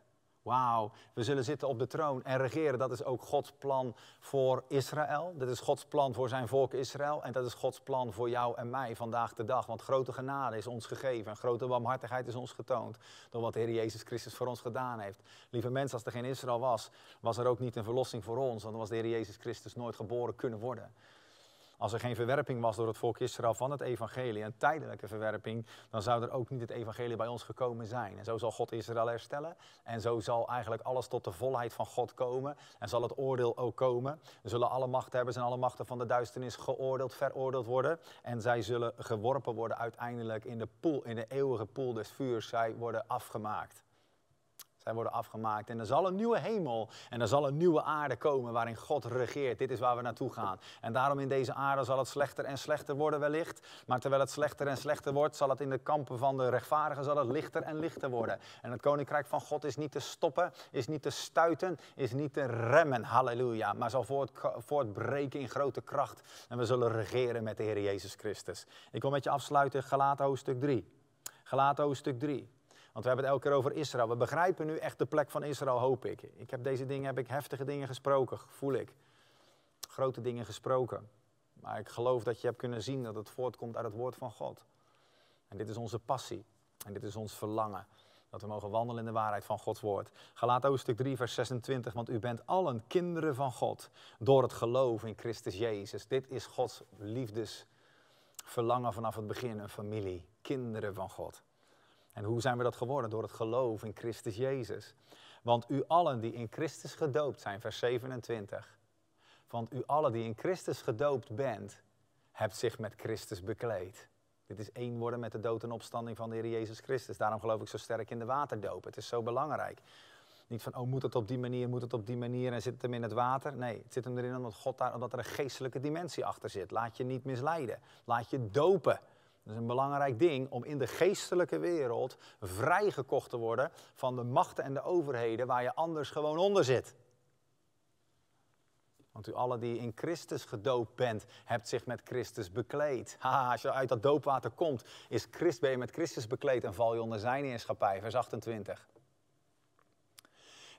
Wauw, we zullen zitten op de troon en regeren. Dat is ook Gods plan voor Israël. Dat is Gods plan voor zijn volk Israël. En dat is Gods plan voor jou en mij vandaag de dag. Want grote genade is ons gegeven. En grote barmhartigheid is ons getoond. Door wat de Heer Jezus Christus voor ons gedaan heeft. Lieve mensen, als er geen Israël was, was er ook niet een verlossing voor ons. Want dan was de Heer Jezus Christus nooit geboren kunnen worden. Als er geen verwerping was door het volk Israël van het evangelie, een tijdelijke verwerping, dan zou er ook niet het evangelie bij ons gekomen zijn. En zo zal God Israël herstellen. En zo zal eigenlijk alles tot de volheid van God komen. En zal het oordeel ook komen. Er zullen alle machthebbers en alle machten van de duisternis geoordeeld, veroordeeld worden. En zij zullen geworpen worden uiteindelijk in de poel, in de eeuwige poel des vuurs. Zij worden afgemaakt. Zij worden afgemaakt en er zal een nieuwe hemel en er zal een nieuwe aarde komen waarin God regeert. Dit is waar we naartoe gaan. En daarom in deze aarde zal het slechter en slechter worden wellicht. Maar terwijl het slechter en slechter wordt, zal het in de kampen van de rechtvaardigen zal het lichter en lichter worden. En het koninkrijk van God is niet te stoppen, is niet te stuiten, is niet te remmen. Halleluja. Maar zal voort, voortbreken in grote kracht. En we zullen regeren met de Heer Jezus Christus. Ik wil met je afsluiten Galaten hoofdstuk 3. Galaten hoofdstuk 3. Want we hebben het elke keer over Israël. We begrijpen nu echt de plek van Israël, hoop ik. Ik heb deze dingen, heb ik heftige dingen gesproken, voel ik. Grote dingen gesproken. Maar ik geloof dat je hebt kunnen zien dat het voortkomt uit het woord van God. En dit is onze passie. En dit is ons verlangen. Dat we mogen wandelen in de waarheid van Gods woord. Galaat hoofdstuk 3, vers 26. Want u bent allen kinderen van God. Door het geloof in Christus Jezus. Dit is Gods liefdesverlangen vanaf het begin. Een familie. Kinderen van God. En hoe zijn we dat geworden? Door het geloof in Christus Jezus. Want u allen die in Christus gedoopt zijn, vers 27. Want u allen die in Christus gedoopt bent, hebt zich met Christus bekleed. Dit is één worden met de dood en opstanding van de Heer Jezus Christus. Daarom geloof ik zo sterk in de waterdoop. Het is zo belangrijk. Niet van, oh, moet het op die manier, moet het op die manier en zit het hem in het water? Nee, het zit hem erin omdat, God daar, omdat er een geestelijke dimensie achter zit. Laat je niet misleiden. Laat je dopen. Dat is een belangrijk ding om in de geestelijke wereld vrijgekocht te worden van de machten en de overheden waar je anders gewoon onder zit. Want u allen die in Christus gedoopt bent, hebt zich met Christus bekleed. Ha, als je uit dat doopwater komt, is Christ, ben je met Christus bekleed en val je onder zijn heerschappij. Vers 28.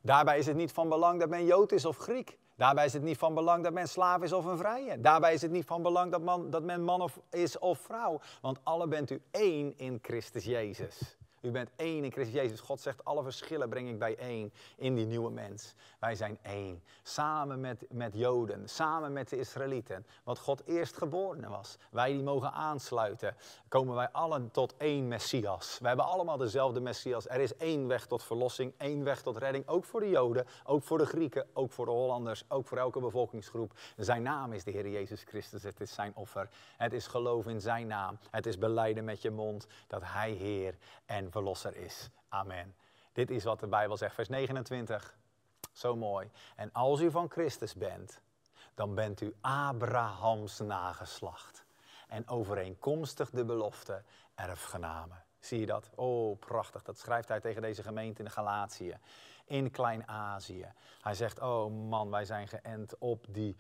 Daarbij is het niet van belang dat men Jood is of Griek, Daarbij is het niet van belang dat men slaaf is of een vrije. Daarbij is het niet van belang dat, man, dat men man of, is of vrouw. Want alle bent u één in Christus Jezus. U bent één in Christus Jezus. God zegt, alle verschillen breng ik bijeen in die nieuwe mens. Wij zijn één. Samen met, met Joden, samen met de Israëlieten. Wat God geboren was. Wij die mogen aansluiten, komen wij allen tot één Messias. We hebben allemaal dezelfde Messias. Er is één weg tot verlossing, één weg tot redding. Ook voor de Joden, ook voor de Grieken, ook voor de Hollanders, ook voor elke bevolkingsgroep. Zijn naam is de Heer Jezus Christus. Het is zijn offer. Het is geloof in zijn naam. Het is beleiden met je mond dat hij Heer en verlosser is. Amen. Dit is wat de Bijbel zegt, vers 29. Zo mooi. En als u van Christus bent, dan bent u Abrahams nageslacht. En overeenkomstig de belofte erfgenamen. Zie je dat? Oh, prachtig. Dat schrijft hij tegen deze gemeente in Galatië, in Klein-Azië. Hij zegt, oh man, wij zijn geënt op die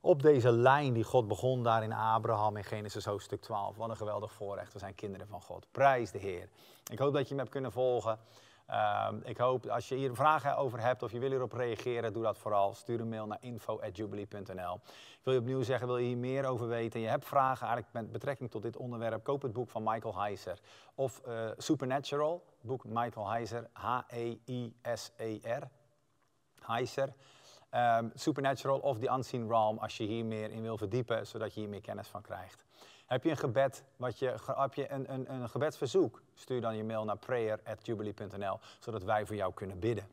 op deze lijn die God begon daar in Abraham in Genesis hoofdstuk 12. Wat een geweldig voorrecht. We zijn kinderen van God. Prijs de Heer. Ik hoop dat je me hebt kunnen volgen. Ehm, ik hoop als je hier vragen over hebt of je wil hierop reageren, doe dat vooral. Stuur een mail naar info.jubilee.nl. Wil je opnieuw zeggen, wil je hier meer over weten? Je hebt vragen eigenlijk met betrekking tot dit onderwerp. Koop het boek van Michael Heiser. Of uh, Supernatural, boek Michael Heiser, e e H-E-I-S-E-R. Heiser. Ehm, supernatural of The Unseen Realm als je hier meer in wil verdiepen, zodat je hier meer kennis van krijgt. Heb je een gebed, wat je, heb je een, een, een gebedsverzoek, stuur dan je mail naar prayer.jubilee.nl, zodat wij voor jou kunnen bidden.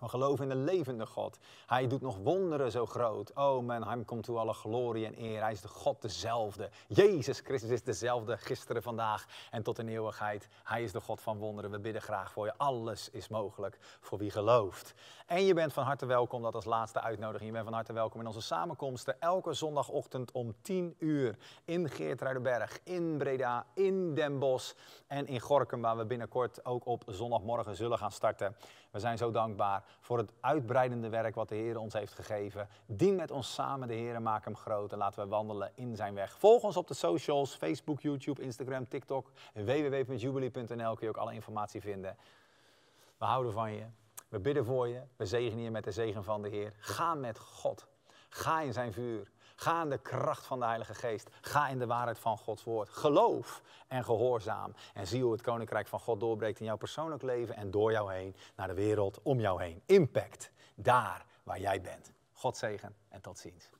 We geloven in de levende God. Hij doet nog wonderen zo groot. Oh man, hij komt toe alle glorie en eer. Hij is de God dezelfde. Jezus Christus is dezelfde gisteren, vandaag en tot de eeuwigheid. Hij is de God van wonderen. We bidden graag voor je. Alles is mogelijk voor wie gelooft. En je bent van harte welkom, dat als laatste uitnodiging. Je bent van harte welkom in onze samenkomsten elke zondagochtend om 10 uur in Geertruidenberg, in Breda, in Den Bosch en in Gorkum, waar we binnenkort ook op zondagmorgen zullen gaan starten. We zijn zo dankbaar voor het uitbreidende werk wat de Heer ons heeft gegeven. Dien met ons samen de Heer, maak hem groot en laten we wandelen in zijn weg. Volg ons op de socials, Facebook, YouTube, Instagram, TikTok, www.jubilee.nl kun je ook alle informatie vinden. We houden van je. We bidden voor je. We zegenen je met de zegen van de Heer. Ga met God. Ga in zijn vuur. Ga in de kracht van de Heilige Geest. Ga in de waarheid van Gods woord. Geloof en gehoorzaam. En zie hoe het Koninkrijk van God doorbreekt in jouw persoonlijk leven en door jou heen naar de wereld om jou heen. Impact daar waar jij bent. God zegen en tot ziens.